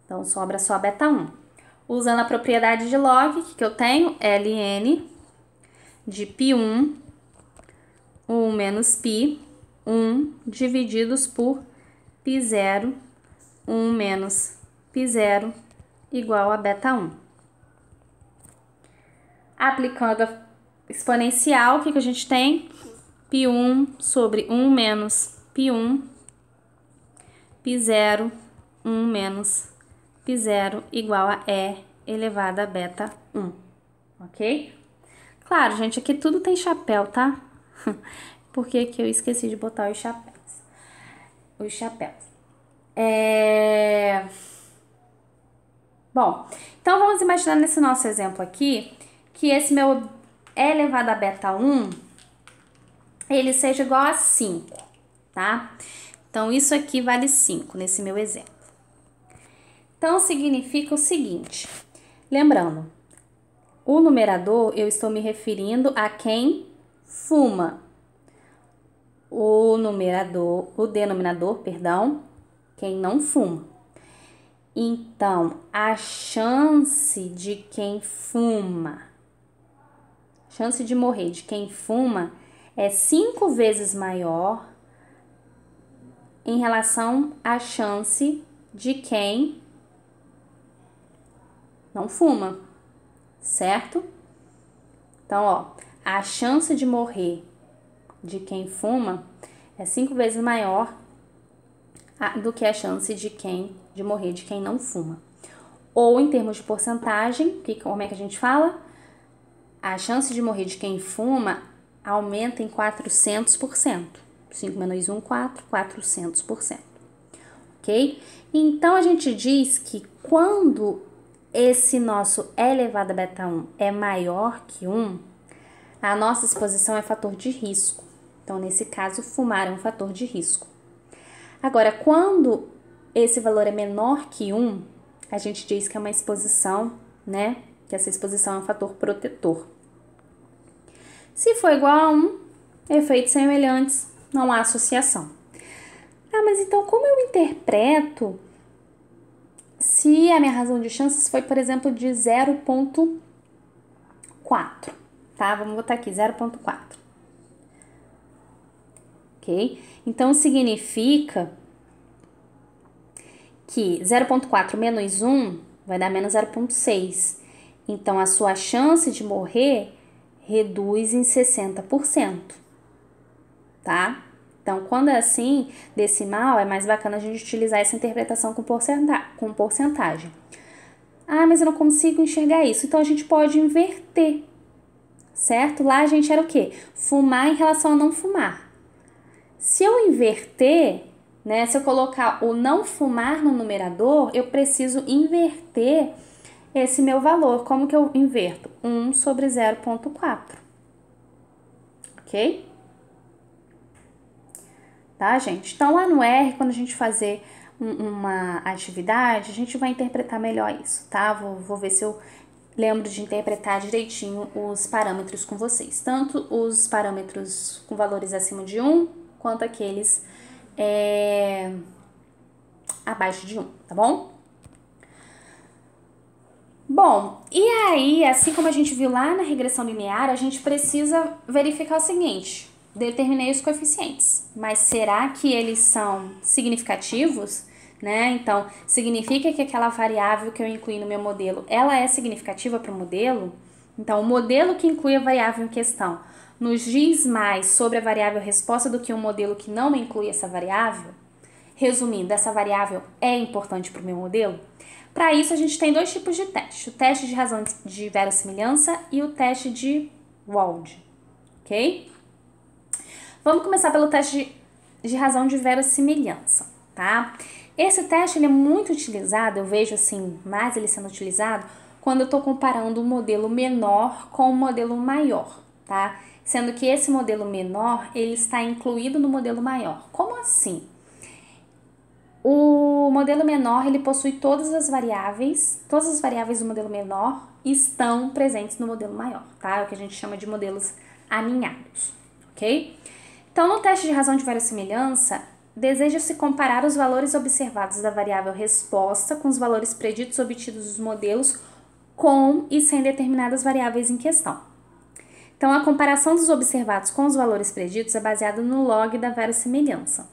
Então, sobra só beta 1. Usando a propriedade de log, que eu tenho? ln de π1, 1 menos π, 1 divididos por π0, 1 menos π0, igual a beta 1. Aplicando a exponencial, o que, que a gente tem? π1 sobre 1 menos π1, π0, 1 menos π0 igual a E elevado a beta 1, ok? Claro, gente, aqui tudo tem chapéu, tá? Porque aqui eu esqueci de botar os chapéus. Os chapéus. É... Bom, então vamos imaginar nesse nosso exemplo aqui que esse meu E elevado a beta 1 ele seja igual a 5, tá? Então, isso aqui vale 5 nesse meu exemplo. Então, significa o seguinte: lembrando, o numerador eu estou me referindo a quem fuma. O numerador, o denominador, perdão, quem não fuma. Então, a chance de quem fuma, chance de morrer de quem fuma é cinco vezes maior em relação à chance de quem não fuma, certo? Então, ó, a chance de morrer de quem fuma é cinco vezes maior do que a chance de quem de morrer de quem não fuma. Ou em termos de porcentagem, que, como é que a gente fala? A chance de morrer de quem fuma aumenta em 400%. 5 menos 1, 4, 400%. Ok? Então, a gente diz que quando esse nosso E elevado a beta 1 é maior que 1, a nossa exposição é fator de risco. Então, nesse caso, fumar é um fator de risco. Agora, quando esse valor é menor que 1, a gente diz que é uma exposição, né? Que essa exposição é um fator protetor. Se for igual a 1, efeitos semelhantes, não há associação. Ah, mas então como eu interpreto se a minha razão de chances foi, por exemplo, de 0.4, tá? Vamos botar aqui 0.4. OK? Então significa que 0.4 menos 1 vai dar menos 0.6. Então a sua chance de morrer reduz em 60%, tá? Então, quando é assim, decimal, é mais bacana a gente utilizar essa interpretação com, porcenta com porcentagem. Ah, mas eu não consigo enxergar isso. Então, a gente pode inverter, certo? Lá a gente era o quê? Fumar em relação a não fumar. Se eu inverter, né, se eu colocar o não fumar no numerador, eu preciso inverter esse meu valor. Como que eu inverto? 1 sobre 0,4. Ok? Tá, gente? Então, lá no R, quando a gente fazer uma atividade, a gente vai interpretar melhor isso, tá? Vou, vou ver se eu lembro de interpretar direitinho os parâmetros com vocês. Tanto os parâmetros com valores acima de 1, quanto aqueles é, abaixo de 1, tá bom? Bom, e aí, assim como a gente viu lá na regressão linear, a gente precisa verificar o seguinte: determinei os coeficientes, mas será que eles são significativos? Né? Então, significa que aquela variável que eu incluí no meu modelo, ela é significativa para o modelo? Então, o modelo que inclui a variável em questão nos diz mais sobre a variável resposta do que um modelo que não inclui essa variável? Resumindo, essa variável é importante para o meu modelo? Para isso, a gente tem dois tipos de teste: o teste de razão de verossimilhança e o teste de Wald. Ok? Vamos começar pelo teste de, de razão de verossimilhança, tá? Esse teste ele é muito utilizado, eu vejo assim, mais ele sendo utilizado quando eu estou comparando um modelo menor com um modelo maior, tá? Sendo que esse modelo menor ele está incluído no modelo maior. Como assim? O modelo menor, ele possui todas as variáveis, todas as variáveis do modelo menor estão presentes no modelo maior, tá? É o que a gente chama de modelos aninhados, ok? Então, no teste de razão de verossimilhança, deseja-se comparar os valores observados da variável resposta com os valores preditos obtidos dos modelos com e sem determinadas variáveis em questão. Então, a comparação dos observados com os valores preditos é baseada no log da verossimilhança.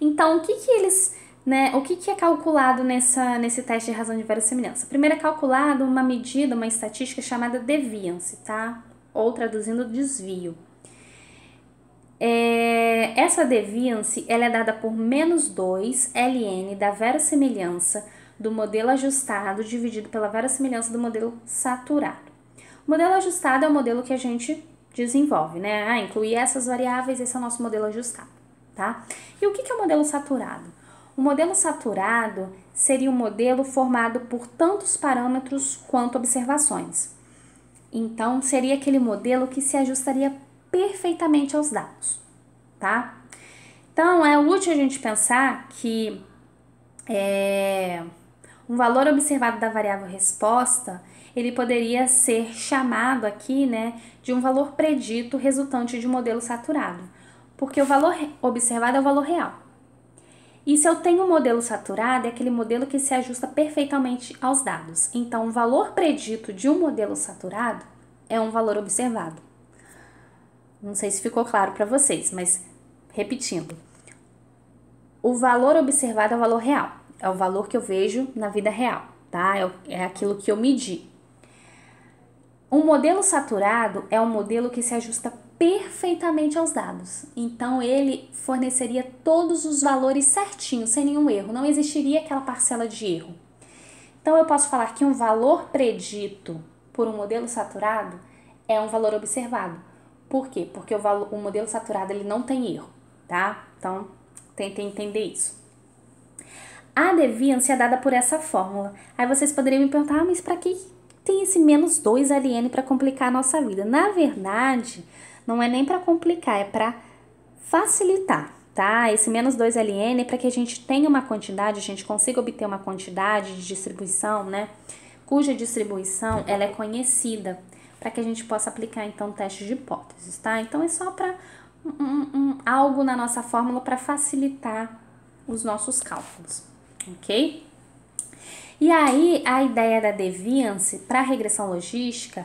Então, o que, que eles. Né, o que, que é calculado nessa, nesse teste de razão de verossimilhança? Primeiro é calculado uma medida, uma estatística chamada deviance, tá? Ou traduzindo desvio. É, essa deviance ela é dada por menos 2 ln da verossimilhança do modelo ajustado dividido pela verossimilhança do modelo saturado. O modelo ajustado é o modelo que a gente desenvolve, né? Ah, incluir essas variáveis, esse é o nosso modelo ajustado tá? E o que é o modelo saturado? O modelo saturado seria um modelo formado por tantos parâmetros quanto observações. Então, seria aquele modelo que se ajustaria perfeitamente aos dados, tá? Então, é útil a gente pensar que é, um valor observado da variável resposta, ele poderia ser chamado aqui, né, de um valor predito resultante de um modelo saturado porque o valor observado é o valor real. E se eu tenho um modelo saturado, é aquele modelo que se ajusta perfeitamente aos dados. Então, o valor predito de um modelo saturado é um valor observado. Não sei se ficou claro para vocês, mas repetindo. O valor observado é o valor real, é o valor que eu vejo na vida real, tá? É, é aquilo que eu medi. Um modelo saturado é um modelo que se ajusta perfeitamente aos dados. Então ele forneceria todos os valores certinhos, sem nenhum erro, não existiria aquela parcela de erro. Então eu posso falar que um valor predito por um modelo saturado é um valor observado. Por quê? Porque o, valor, o modelo saturado ele não tem erro, tá? Então tentem entender isso. A deviância é dada por essa fórmula. Aí vocês poderiam me perguntar, ah, mas para que tem esse menos 2 LN para complicar a nossa vida? Na verdade, não é nem para complicar, é para facilitar, tá? Esse menos 2LN é para que a gente tenha uma quantidade, a gente consiga obter uma quantidade de distribuição, né? Cuja distribuição ela é conhecida, para que a gente possa aplicar então testes de hipóteses, tá? Então é só para um, um, algo na nossa fórmula para facilitar os nossos cálculos, ok? E aí a ideia da deviance para regressão logística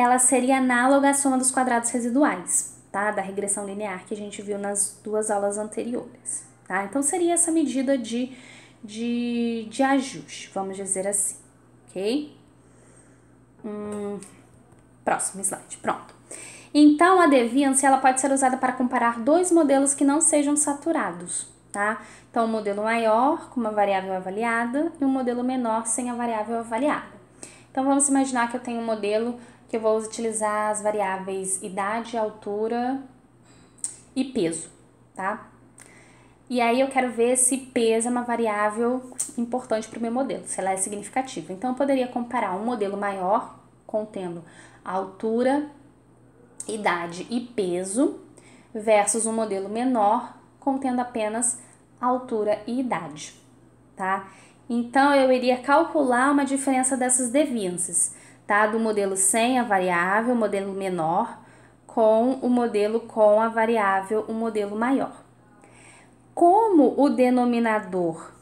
ela seria análoga à soma dos quadrados residuais, tá? Da regressão linear que a gente viu nas duas aulas anteriores, tá? Então seria essa medida de, de, de ajuste, vamos dizer assim, ok? Hum, próximo slide, pronto. Então, a deviance ela pode ser usada para comparar dois modelos que não sejam saturados, tá? Então, um modelo maior com uma variável avaliada e um modelo menor sem a variável avaliada. Então, vamos imaginar que eu tenho um modelo que eu vou utilizar as variáveis idade, altura e peso, tá? E aí eu quero ver se peso é uma variável importante para o meu modelo, se ela é significativa. Então eu poderia comparar um modelo maior contendo altura, idade e peso versus um modelo menor contendo apenas altura e idade, tá? Então eu iria calcular uma diferença dessas deviances tá? Do modelo sem a variável, modelo menor, com o modelo com a variável, o modelo maior. Como o denominador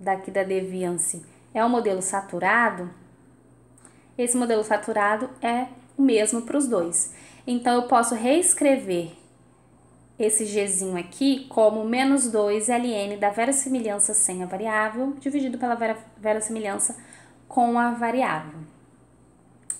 daqui da Deviance é o modelo saturado, esse modelo saturado é o mesmo para os dois. Então, eu posso reescrever esse Gzinho aqui como menos 2 Ln da verossimilhança sem a variável, dividido pela verossimilhança com a variável.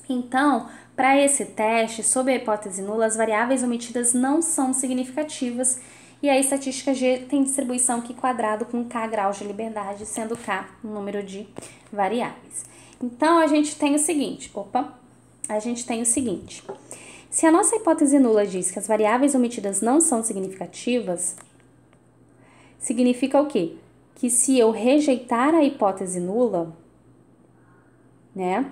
Então, para esse teste, sob a hipótese nula, as variáveis omitidas não são significativas e a estatística G tem distribuição que quadrado com K graus de liberdade, sendo K o número de variáveis. Então, a gente tem o seguinte, opa, a gente tem o seguinte. Se a nossa hipótese nula diz que as variáveis omitidas não são significativas, significa o quê? Que se eu rejeitar a hipótese nula, né,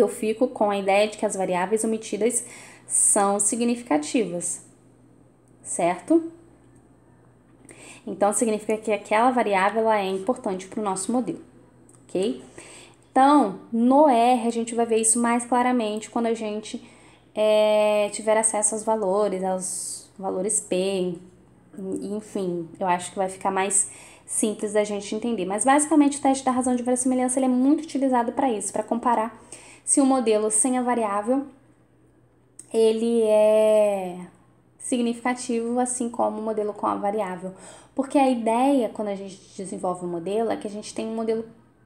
eu fico com a ideia de que as variáveis omitidas são significativas, certo? Então, significa que aquela variável ela é importante para o nosso modelo, ok? Então, no R, a gente vai ver isso mais claramente quando a gente é, tiver acesso aos valores, aos valores P, enfim, eu acho que vai ficar mais simples da gente entender. Mas, basicamente, o teste da razão de verossimilhança ele é muito utilizado para isso, para comparar se o um modelo sem a variável ele é significativo, assim como o modelo com a variável. Porque a ideia, quando a gente desenvolve um modelo, é que a gente tem um modelo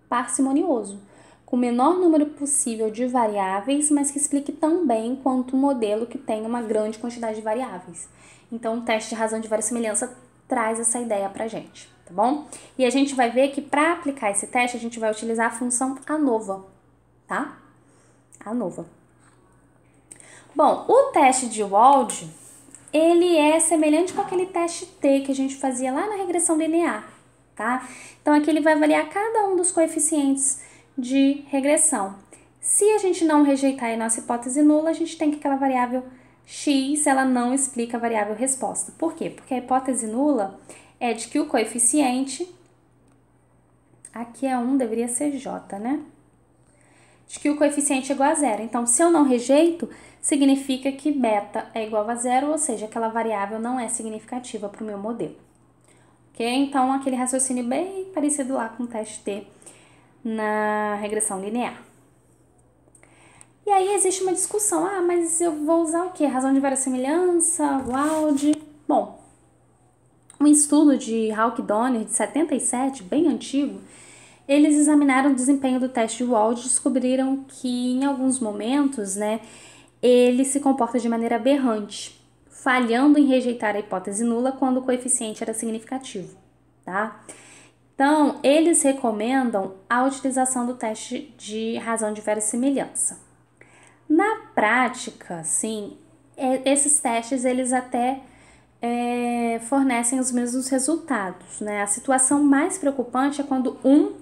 parcimonioso, com o menor número possível de variáveis, mas que explique tão bem quanto um modelo que tem uma grande quantidade de variáveis. Então, o teste de razão de semelhança traz essa ideia pra gente, tá bom? E a gente vai ver que para aplicar esse teste, a gente vai utilizar a função ANOVA, tá? Canova. Bom, o teste de Wald, ele é semelhante com aquele teste T que a gente fazia lá na regressão linear, tá? Então aqui ele vai avaliar cada um dos coeficientes de regressão. Se a gente não rejeitar a nossa hipótese nula, a gente tem que aquela variável x, ela não explica a variável resposta. Por quê? Porque a hipótese nula é de que o coeficiente aqui é 1, deveria ser j, né? de que o coeficiente é igual a zero. Então, se eu não rejeito, significa que beta é igual a zero, ou seja, aquela variável não é significativa para o meu modelo. Ok? Então, aquele raciocínio bem parecido lá com o teste T na regressão linear. E aí existe uma discussão, ah, mas eu vou usar o quê? Razão de verossimilhança, Wald? Bom, um estudo de Hawk Donner de 77, bem antigo, eles examinaram o desempenho do teste de Wald e descobriram que, em alguns momentos, né, ele se comporta de maneira aberrante, falhando em rejeitar a hipótese nula quando o coeficiente era significativo, tá? Então, eles recomendam a utilização do teste de razão de verossimilhança. Na prática, sim, é, esses testes eles até é, fornecem os mesmos resultados. Né? A situação mais preocupante é quando um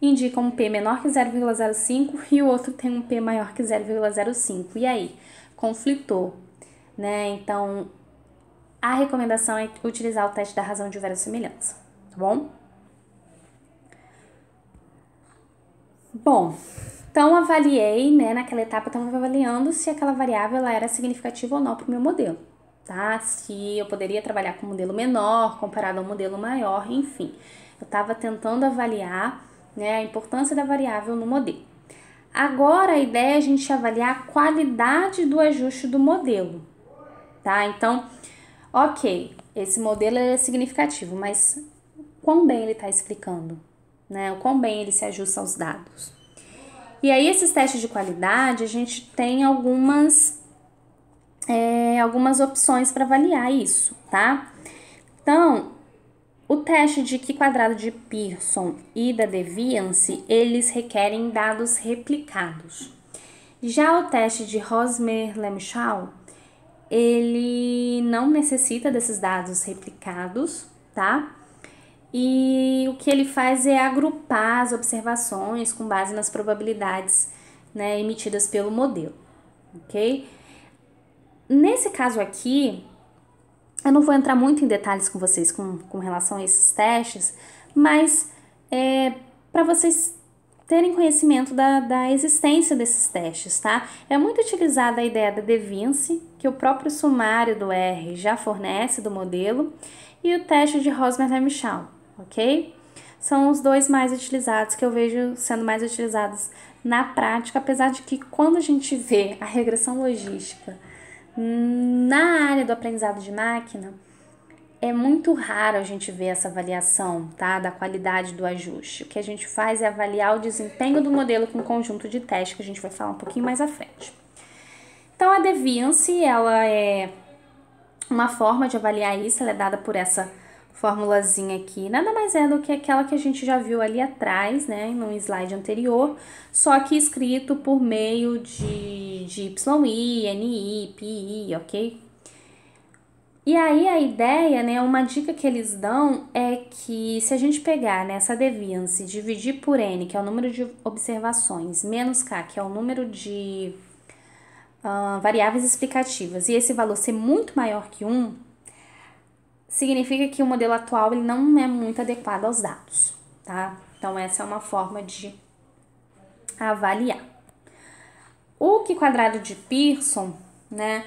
indica um P menor que 0,05 e o outro tem um P maior que 0,05. E aí? Conflitou, né? Então, a recomendação é utilizar o teste da razão de verossimilhança, tá bom? Bom, então avaliei, né, naquela etapa estava então, avaliando se aquela variável ela era significativa ou não para o meu modelo, tá? Se eu poderia trabalhar com um modelo menor comparado a um modelo maior, enfim. Eu estava tentando avaliar né? A importância da variável no modelo. Agora a ideia é a gente avaliar a qualidade do ajuste do modelo, tá? Então, ok, esse modelo é significativo, mas quão bem ele está explicando, né? O quão bem ele se ajusta aos dados. E aí, esses testes de qualidade, a gente tem algumas, é, algumas opções para avaliar isso, tá? Então, o teste de que quadrado de Pearson e da Deviance, eles requerem dados replicados. Já o teste de Rosmer-Lemschaw, ele não necessita desses dados replicados, tá? E o que ele faz é agrupar as observações com base nas probabilidades né, emitidas pelo modelo, ok? Nesse caso aqui, eu não vou entrar muito em detalhes com vocês com, com relação a esses testes, mas é, para vocês terem conhecimento da, da existência desses testes, tá? É muito utilizada a ideia da De Vinci, que o próprio sumário do R já fornece do modelo, e o teste de Rosmer-Michel, ok? São os dois mais utilizados que eu vejo sendo mais utilizados na prática, apesar de que quando a gente vê a regressão logística na área do aprendizado de máquina, é muito raro a gente ver essa avaliação tá, da qualidade do ajuste. O que a gente faz é avaliar o desempenho do modelo com um conjunto de testes que a gente vai falar um pouquinho mais à frente. Então, a deviance, ela é uma forma de avaliar isso, ela é dada por essa formulazinha aqui, nada mais é do que aquela que a gente já viu ali atrás, né, no slide anterior, só que escrito por meio de, de YI, NI, PI, ok? E aí a ideia, né, uma dica que eles dão é que se a gente pegar né, essa deviance, dividir por N, que é o número de observações, menos K, que é o número de uh, variáveis explicativas, e esse valor ser muito maior que 1, significa que o modelo atual ele não é muito adequado aos dados, tá? Então, essa é uma forma de avaliar. O que quadrado de Pearson, né?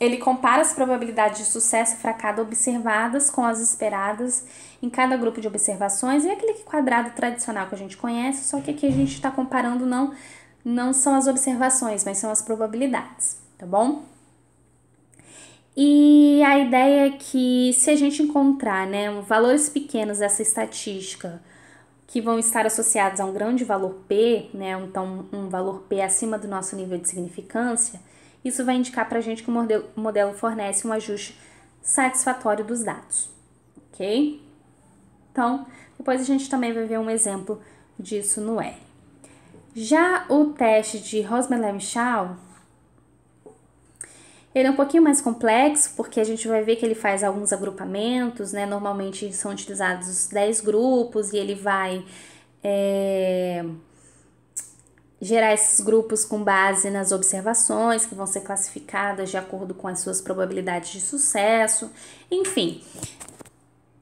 Ele compara as probabilidades de sucesso e fracado observadas com as esperadas em cada grupo de observações. E aquele quadrado tradicional que a gente conhece, só que aqui a gente está comparando não, não são as observações, mas são as probabilidades, tá bom? E a ideia é que se a gente encontrar né, valores pequenos dessa estatística que vão estar associados a um grande valor P, né, então um valor P acima do nosso nível de significância, isso vai indicar para a gente que o modelo, o modelo fornece um ajuste satisfatório dos dados, ok? Então, depois a gente também vai ver um exemplo disso no R. Já o teste de Rosman-Levichau ele é um pouquinho mais complexo, porque a gente vai ver que ele faz alguns agrupamentos, né? Normalmente são utilizados 10 grupos e ele vai é, gerar esses grupos com base nas observações, que vão ser classificadas de acordo com as suas probabilidades de sucesso, enfim.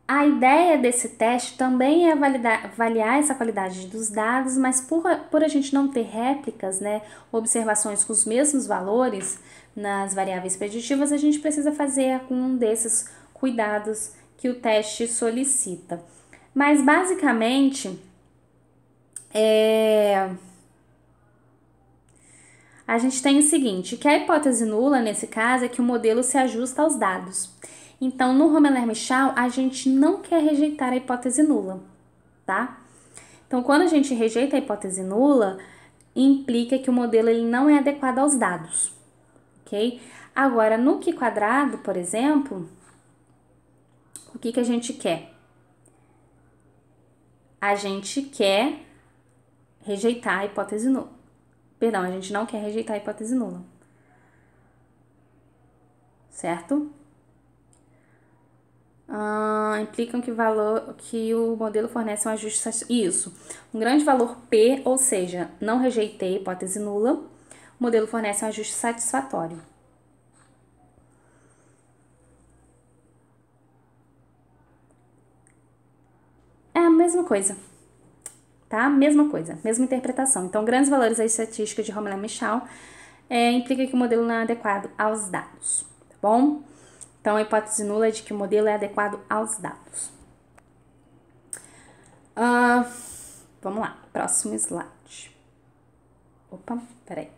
A ideia desse teste também é avaliar, avaliar essa qualidade dos dados, mas por, por a gente não ter réplicas, né, observações com os mesmos valores, nas variáveis preditivas, a gente precisa fazer algum desses cuidados que o teste solicita. Mas basicamente, é... a gente tem o seguinte: que a hipótese nula nesse caso é que o modelo se ajusta aos dados. Então, no Romeler-Michel, a gente não quer rejeitar a hipótese nula, tá? Então, quando a gente rejeita a hipótese nula, implica que o modelo ele não é adequado aos dados. Agora, no Q quadrado, por exemplo, o que, que a gente quer? A gente quer rejeitar a hipótese nula. Perdão, a gente não quer rejeitar a hipótese nula. Certo? Ah, implicam que valor que o modelo fornece um ajuste isso um grande valor p ou seja não rejeitei a hipótese nula o modelo fornece um ajuste satisfatório. É a mesma coisa, tá? Mesma coisa, mesma interpretação. Então, grandes valores da estatística de Romelé Michal é, implica que o modelo não é adequado aos dados, tá bom? Então, a hipótese nula é de que o modelo é adequado aos dados. Uh, vamos lá, próximo slide. Opa, peraí.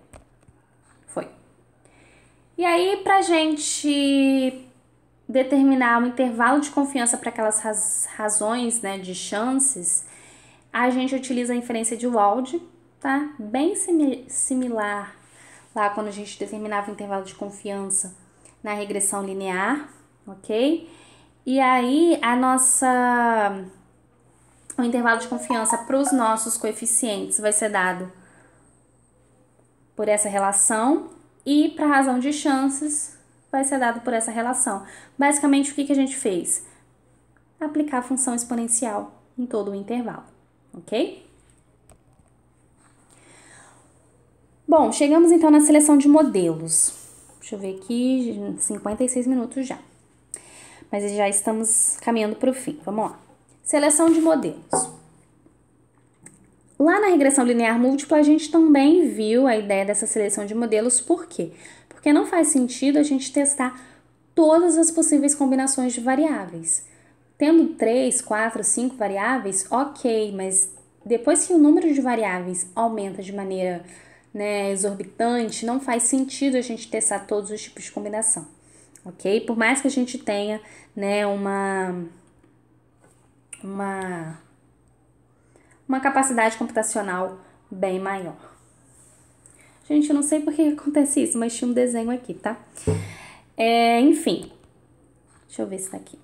E aí, para gente determinar um intervalo de confiança para aquelas raz razões né, de chances, a gente utiliza a inferência de Wald, tá? Bem simi similar lá quando a gente determinava o intervalo de confiança na regressão linear, ok? E aí a nossa o intervalo de confiança para os nossos coeficientes vai ser dado por essa relação e para a razão de chances vai ser dado por essa relação. Basicamente, o que, que a gente fez? Aplicar a função exponencial em todo o intervalo, ok? Bom, chegamos então na seleção de modelos. Deixa eu ver aqui, 56 minutos já. Mas já estamos caminhando para o fim, vamos lá. Seleção de modelos. Lá na regressão linear múltipla, a gente também viu a ideia dessa seleção de modelos, por quê? Porque não faz sentido a gente testar todas as possíveis combinações de variáveis. Tendo 3, 4, 5 variáveis, ok, mas depois que o número de variáveis aumenta de maneira né, exorbitante, não faz sentido a gente testar todos os tipos de combinação, ok? Por mais que a gente tenha né, uma, uma uma capacidade computacional bem maior. Gente, eu não sei por que acontece isso, mas tinha um desenho aqui, tá? É, enfim, deixa eu ver se tá aqui.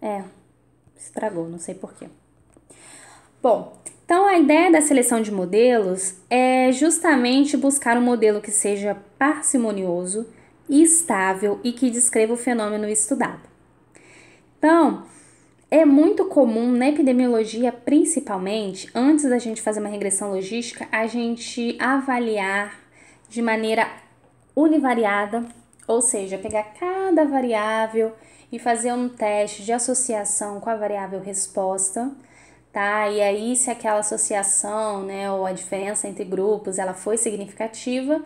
É, estragou, não sei porquê. Bom, então a ideia da seleção de modelos é justamente buscar um modelo que seja parcimonioso, estável e que descreva o fenômeno estudado. Então, é muito comum na epidemiologia, principalmente, antes da gente fazer uma regressão logística, a gente avaliar de maneira univariada, ou seja, pegar cada variável e fazer um teste de associação com a variável resposta, tá? E aí se aquela associação, né, ou a diferença entre grupos, ela foi significativa,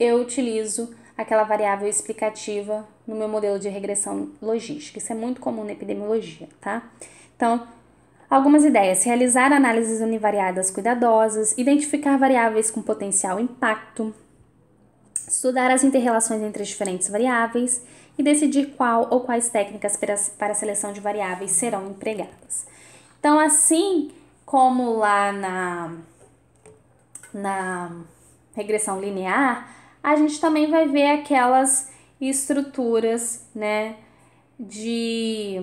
eu utilizo aquela variável explicativa no meu modelo de regressão logística. Isso é muito comum na epidemiologia, tá? Então, algumas ideias: realizar análises univariadas cuidadosas, identificar variáveis com potencial impacto, estudar as interrelações entre as diferentes variáveis e decidir qual ou quais técnicas para, para a seleção de variáveis serão empregadas. Então, assim como lá na, na regressão linear, a gente também vai ver aquelas estruturas, né, de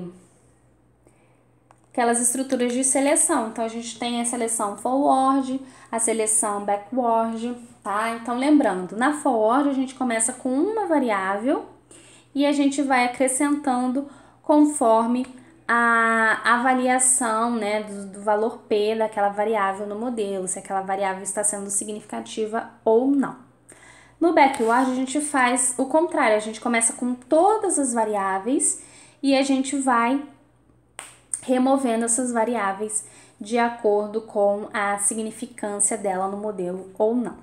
aquelas estruturas de seleção. Então a gente tem a seleção forward, a seleção backward, tá? Então lembrando, na forward a gente começa com uma variável e a gente vai acrescentando conforme a avaliação né, do, do, valor P daquela variável no modelo, se aquela variável está sendo significativa ou não. No backward, a gente faz o contrário, a gente começa com todas as variáveis e a gente vai removendo essas variáveis de acordo com a significância dela no modelo ou não.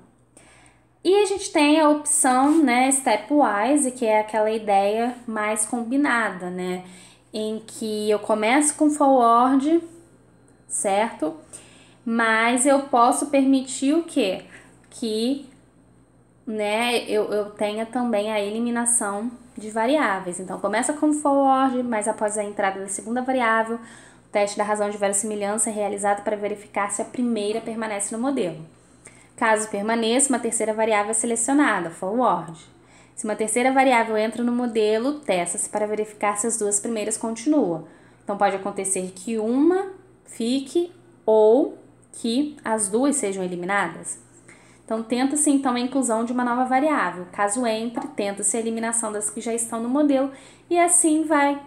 E a gente tem a opção, né, stepwise, que é aquela ideia mais combinada, né, em que eu começo com forward, certo? Mas eu posso permitir o quê? Que né, eu, eu tenha também a eliminação de variáveis. Então, começa com forward, mas após a entrada da segunda variável, o teste da razão de verossimilhança é realizado para verificar se a primeira permanece no modelo. Caso permaneça, uma terceira variável é selecionada, forward. Se uma terceira variável entra no modelo, testa-se para verificar se as duas primeiras continuam. Então, pode acontecer que uma fique ou que as duas sejam eliminadas. Então, tenta-se então a inclusão de uma nova variável. Caso entre, tenta-se a eliminação das que já estão no modelo e assim vai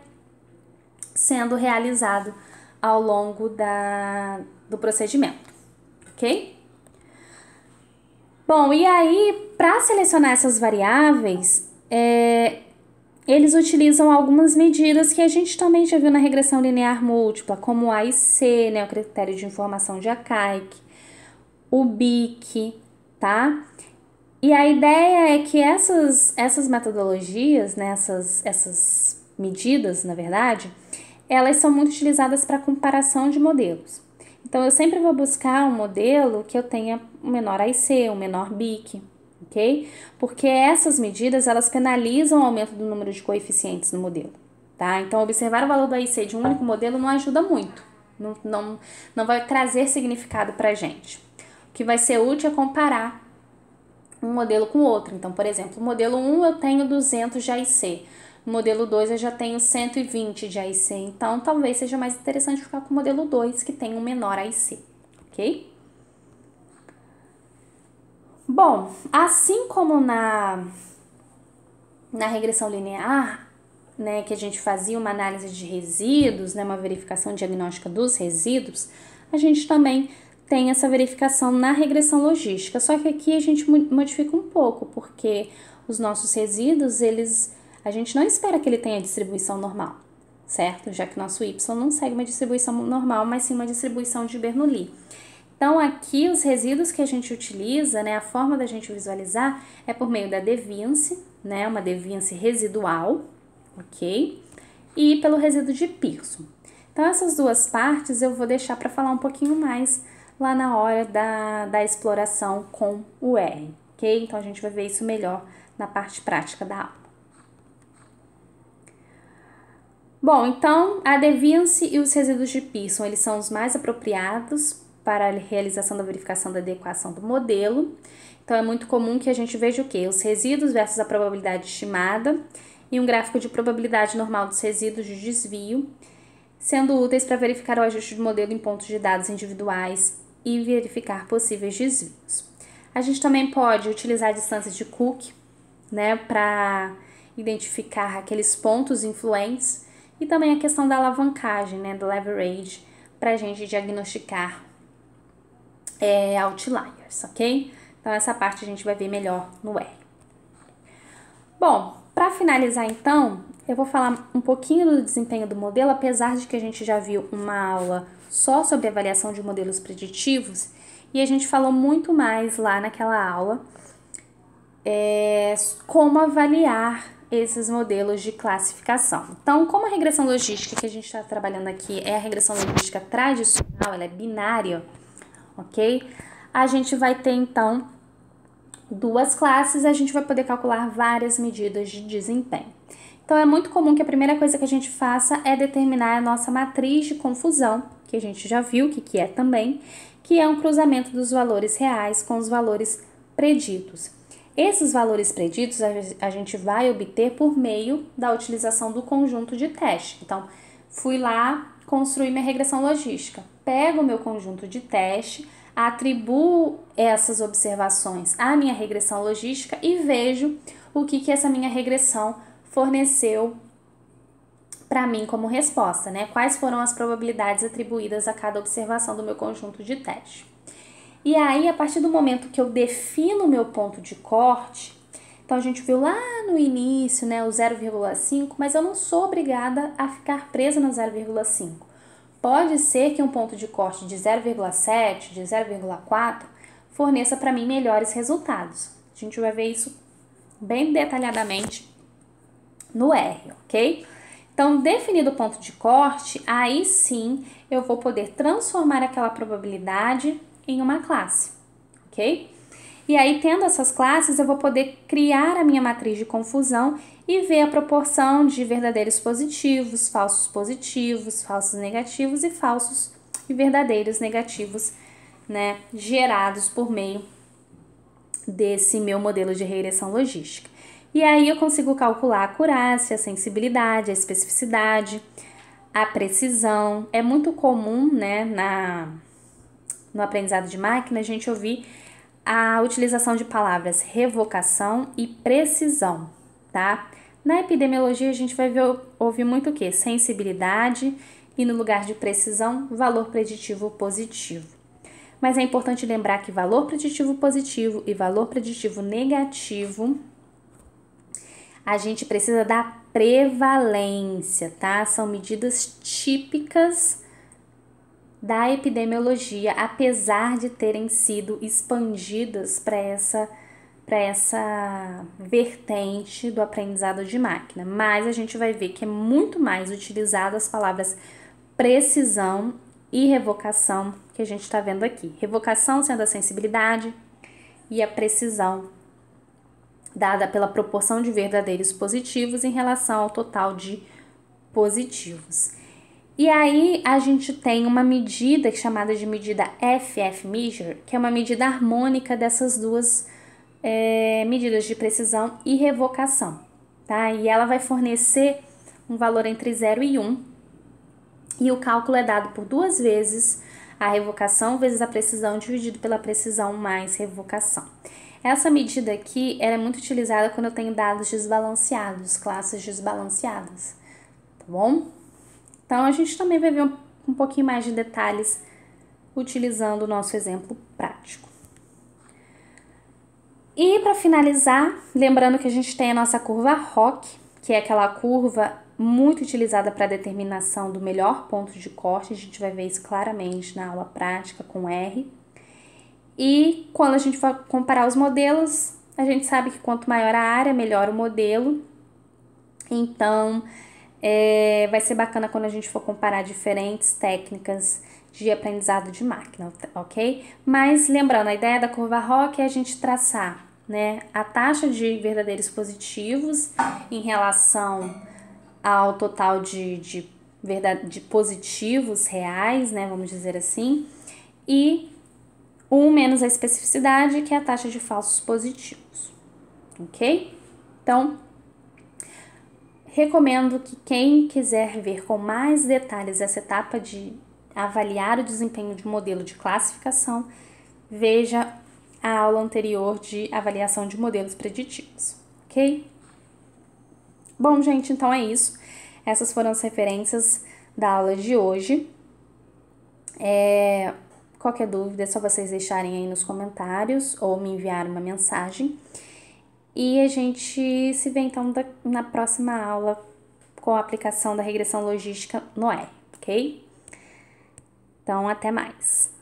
sendo realizado ao longo da, do procedimento, ok? Bom, e aí, para selecionar essas variáveis, é, eles utilizam algumas medidas que a gente também já viu na regressão linear múltipla, como o AIC, né, o critério de informação de Akaik, o BIC, tá? E a ideia é que essas, essas metodologias, né, essas, essas medidas, na verdade, elas são muito utilizadas para comparação de modelos. Então, eu sempre vou buscar um modelo que eu tenha um menor AIC, um menor BIC, ok? Porque essas medidas, elas penalizam o aumento do número de coeficientes no modelo, tá? Então, observar o valor do AIC de um único modelo não ajuda muito, não, não, não vai trazer significado para a gente que vai ser útil é comparar um modelo com outro. Então, por exemplo, modelo 1 eu tenho 200 de AIC, modelo 2 eu já tenho 120 de AIC, então talvez seja mais interessante ficar com o modelo 2, que tem um menor AIC, ok? Bom, assim como na, na regressão linear, né, que a gente fazia uma análise de resíduos, né, uma verificação diagnóstica dos resíduos, a gente também tem essa verificação na regressão logística. Só que aqui a gente modifica um pouco, porque os nossos resíduos, eles a gente não espera que ele tenha distribuição normal, certo? Já que nosso Y não segue uma distribuição normal, mas sim uma distribuição de Bernoulli. Então, aqui os resíduos que a gente utiliza, né, a forma da gente visualizar é por meio da deviance, né, uma deviance residual, ok? E pelo resíduo de Pearson. Então, essas duas partes eu vou deixar para falar um pouquinho mais lá na hora da, da exploração com o R, ok? Então a gente vai ver isso melhor na parte prática da aula. Bom, então a deviance e os resíduos de Pearson, eles são os mais apropriados para a realização da verificação da adequação do modelo. Então é muito comum que a gente veja o que? Os resíduos versus a probabilidade estimada e um gráfico de probabilidade normal dos resíduos de desvio, sendo úteis para verificar o ajuste do modelo em pontos de dados individuais e verificar possíveis desvios. A gente também pode utilizar a distância de Cook, né, para identificar aqueles pontos influentes e também a questão da alavancagem, né, do leverage, para a gente diagnosticar é, outliers, ok? Então, essa parte a gente vai ver melhor no R. Bom, para finalizar então, eu vou falar um pouquinho do desempenho do modelo, apesar de que a gente já viu uma aula só sobre avaliação de modelos preditivos e a gente falou muito mais lá naquela aula é, como avaliar esses modelos de classificação. Então, como a regressão logística que a gente está trabalhando aqui é a regressão logística tradicional, ela é binária, ok? A gente vai ter então duas classes, a gente vai poder calcular várias medidas de desempenho. Então, é muito comum que a primeira coisa que a gente faça é determinar a nossa matriz de confusão que a gente já viu o que, que é também, que é um cruzamento dos valores reais com os valores preditos. Esses valores preditos a gente vai obter por meio da utilização do conjunto de teste. Então, fui lá construir minha regressão logística, pego o meu conjunto de teste, atribuo essas observações à minha regressão logística e vejo o que, que essa minha regressão forneceu para mim como resposta, né? Quais foram as probabilidades atribuídas a cada observação do meu conjunto de teste? E aí, a partir do momento que eu defino o meu ponto de corte, então a gente viu lá no início, né, o 0,5, mas eu não sou obrigada a ficar presa no 0,5. Pode ser que um ponto de corte de 0,7, de 0,4 forneça para mim melhores resultados. A gente vai ver isso bem detalhadamente no R, ok? Então, definido o ponto de corte, aí sim eu vou poder transformar aquela probabilidade em uma classe, ok? E aí, tendo essas classes, eu vou poder criar a minha matriz de confusão e ver a proporção de verdadeiros positivos, falsos positivos, falsos negativos e falsos e verdadeiros negativos, né, gerados por meio desse meu modelo de regressão logística. E aí eu consigo calcular a acurácia, a sensibilidade, a especificidade, a precisão. É muito comum, né, na, no aprendizado de máquina, a gente ouvir a utilização de palavras revocação e precisão, tá? Na epidemiologia, a gente vai ver, ouvir muito o que? Sensibilidade e, no lugar de precisão, valor preditivo positivo. Mas é importante lembrar que valor preditivo positivo e valor preditivo negativo a gente precisa da prevalência, tá? São medidas típicas da epidemiologia, apesar de terem sido expandidas para essa para essa vertente do aprendizado de máquina, mas a gente vai ver que é muito mais utilizado as palavras precisão e revocação que a gente está vendo aqui. Revocação sendo a sensibilidade e a precisão dada pela proporção de verdadeiros positivos em relação ao total de positivos. E aí a gente tem uma medida chamada de medida FF measure, que é uma medida harmônica dessas duas é, medidas de precisão e revocação, tá? E ela vai fornecer um valor entre 0 e 1, um, e o cálculo é dado por duas vezes a revocação vezes a precisão dividido pela precisão mais revocação. Essa medida aqui é muito utilizada quando eu tenho dados desbalanceados, classes desbalanceadas, tá bom? Então, a gente também vai ver um, um pouquinho mais de detalhes utilizando o nosso exemplo prático. E para finalizar, lembrando que a gente tem a nossa curva ROC, que é aquela curva muito utilizada para determinação do melhor ponto de corte, a gente vai ver isso claramente na aula prática com R. E quando a gente for comparar os modelos, a gente sabe que quanto maior a área, melhor o modelo. Então, é, vai ser bacana quando a gente for comparar diferentes técnicas de aprendizado de máquina, ok? Mas lembrando, a ideia da curva ROC é a gente traçar né, a taxa de verdadeiros positivos em relação ao total de, de, verdade, de positivos reais, né, vamos dizer assim, e 1 menos a especificidade, que é a taxa de falsos positivos. Ok? Então, recomendo que quem quiser ver com mais detalhes essa etapa de avaliar o desempenho de um modelo de classificação, veja a aula anterior de avaliação de modelos preditivos, ok? Bom, gente, então é isso. Essas foram as referências da aula de hoje. É, Qualquer dúvida é só vocês deixarem aí nos comentários ou me enviar uma mensagem. E a gente se vê então na próxima aula com a aplicação da regressão logística no R, ok? Então, até mais!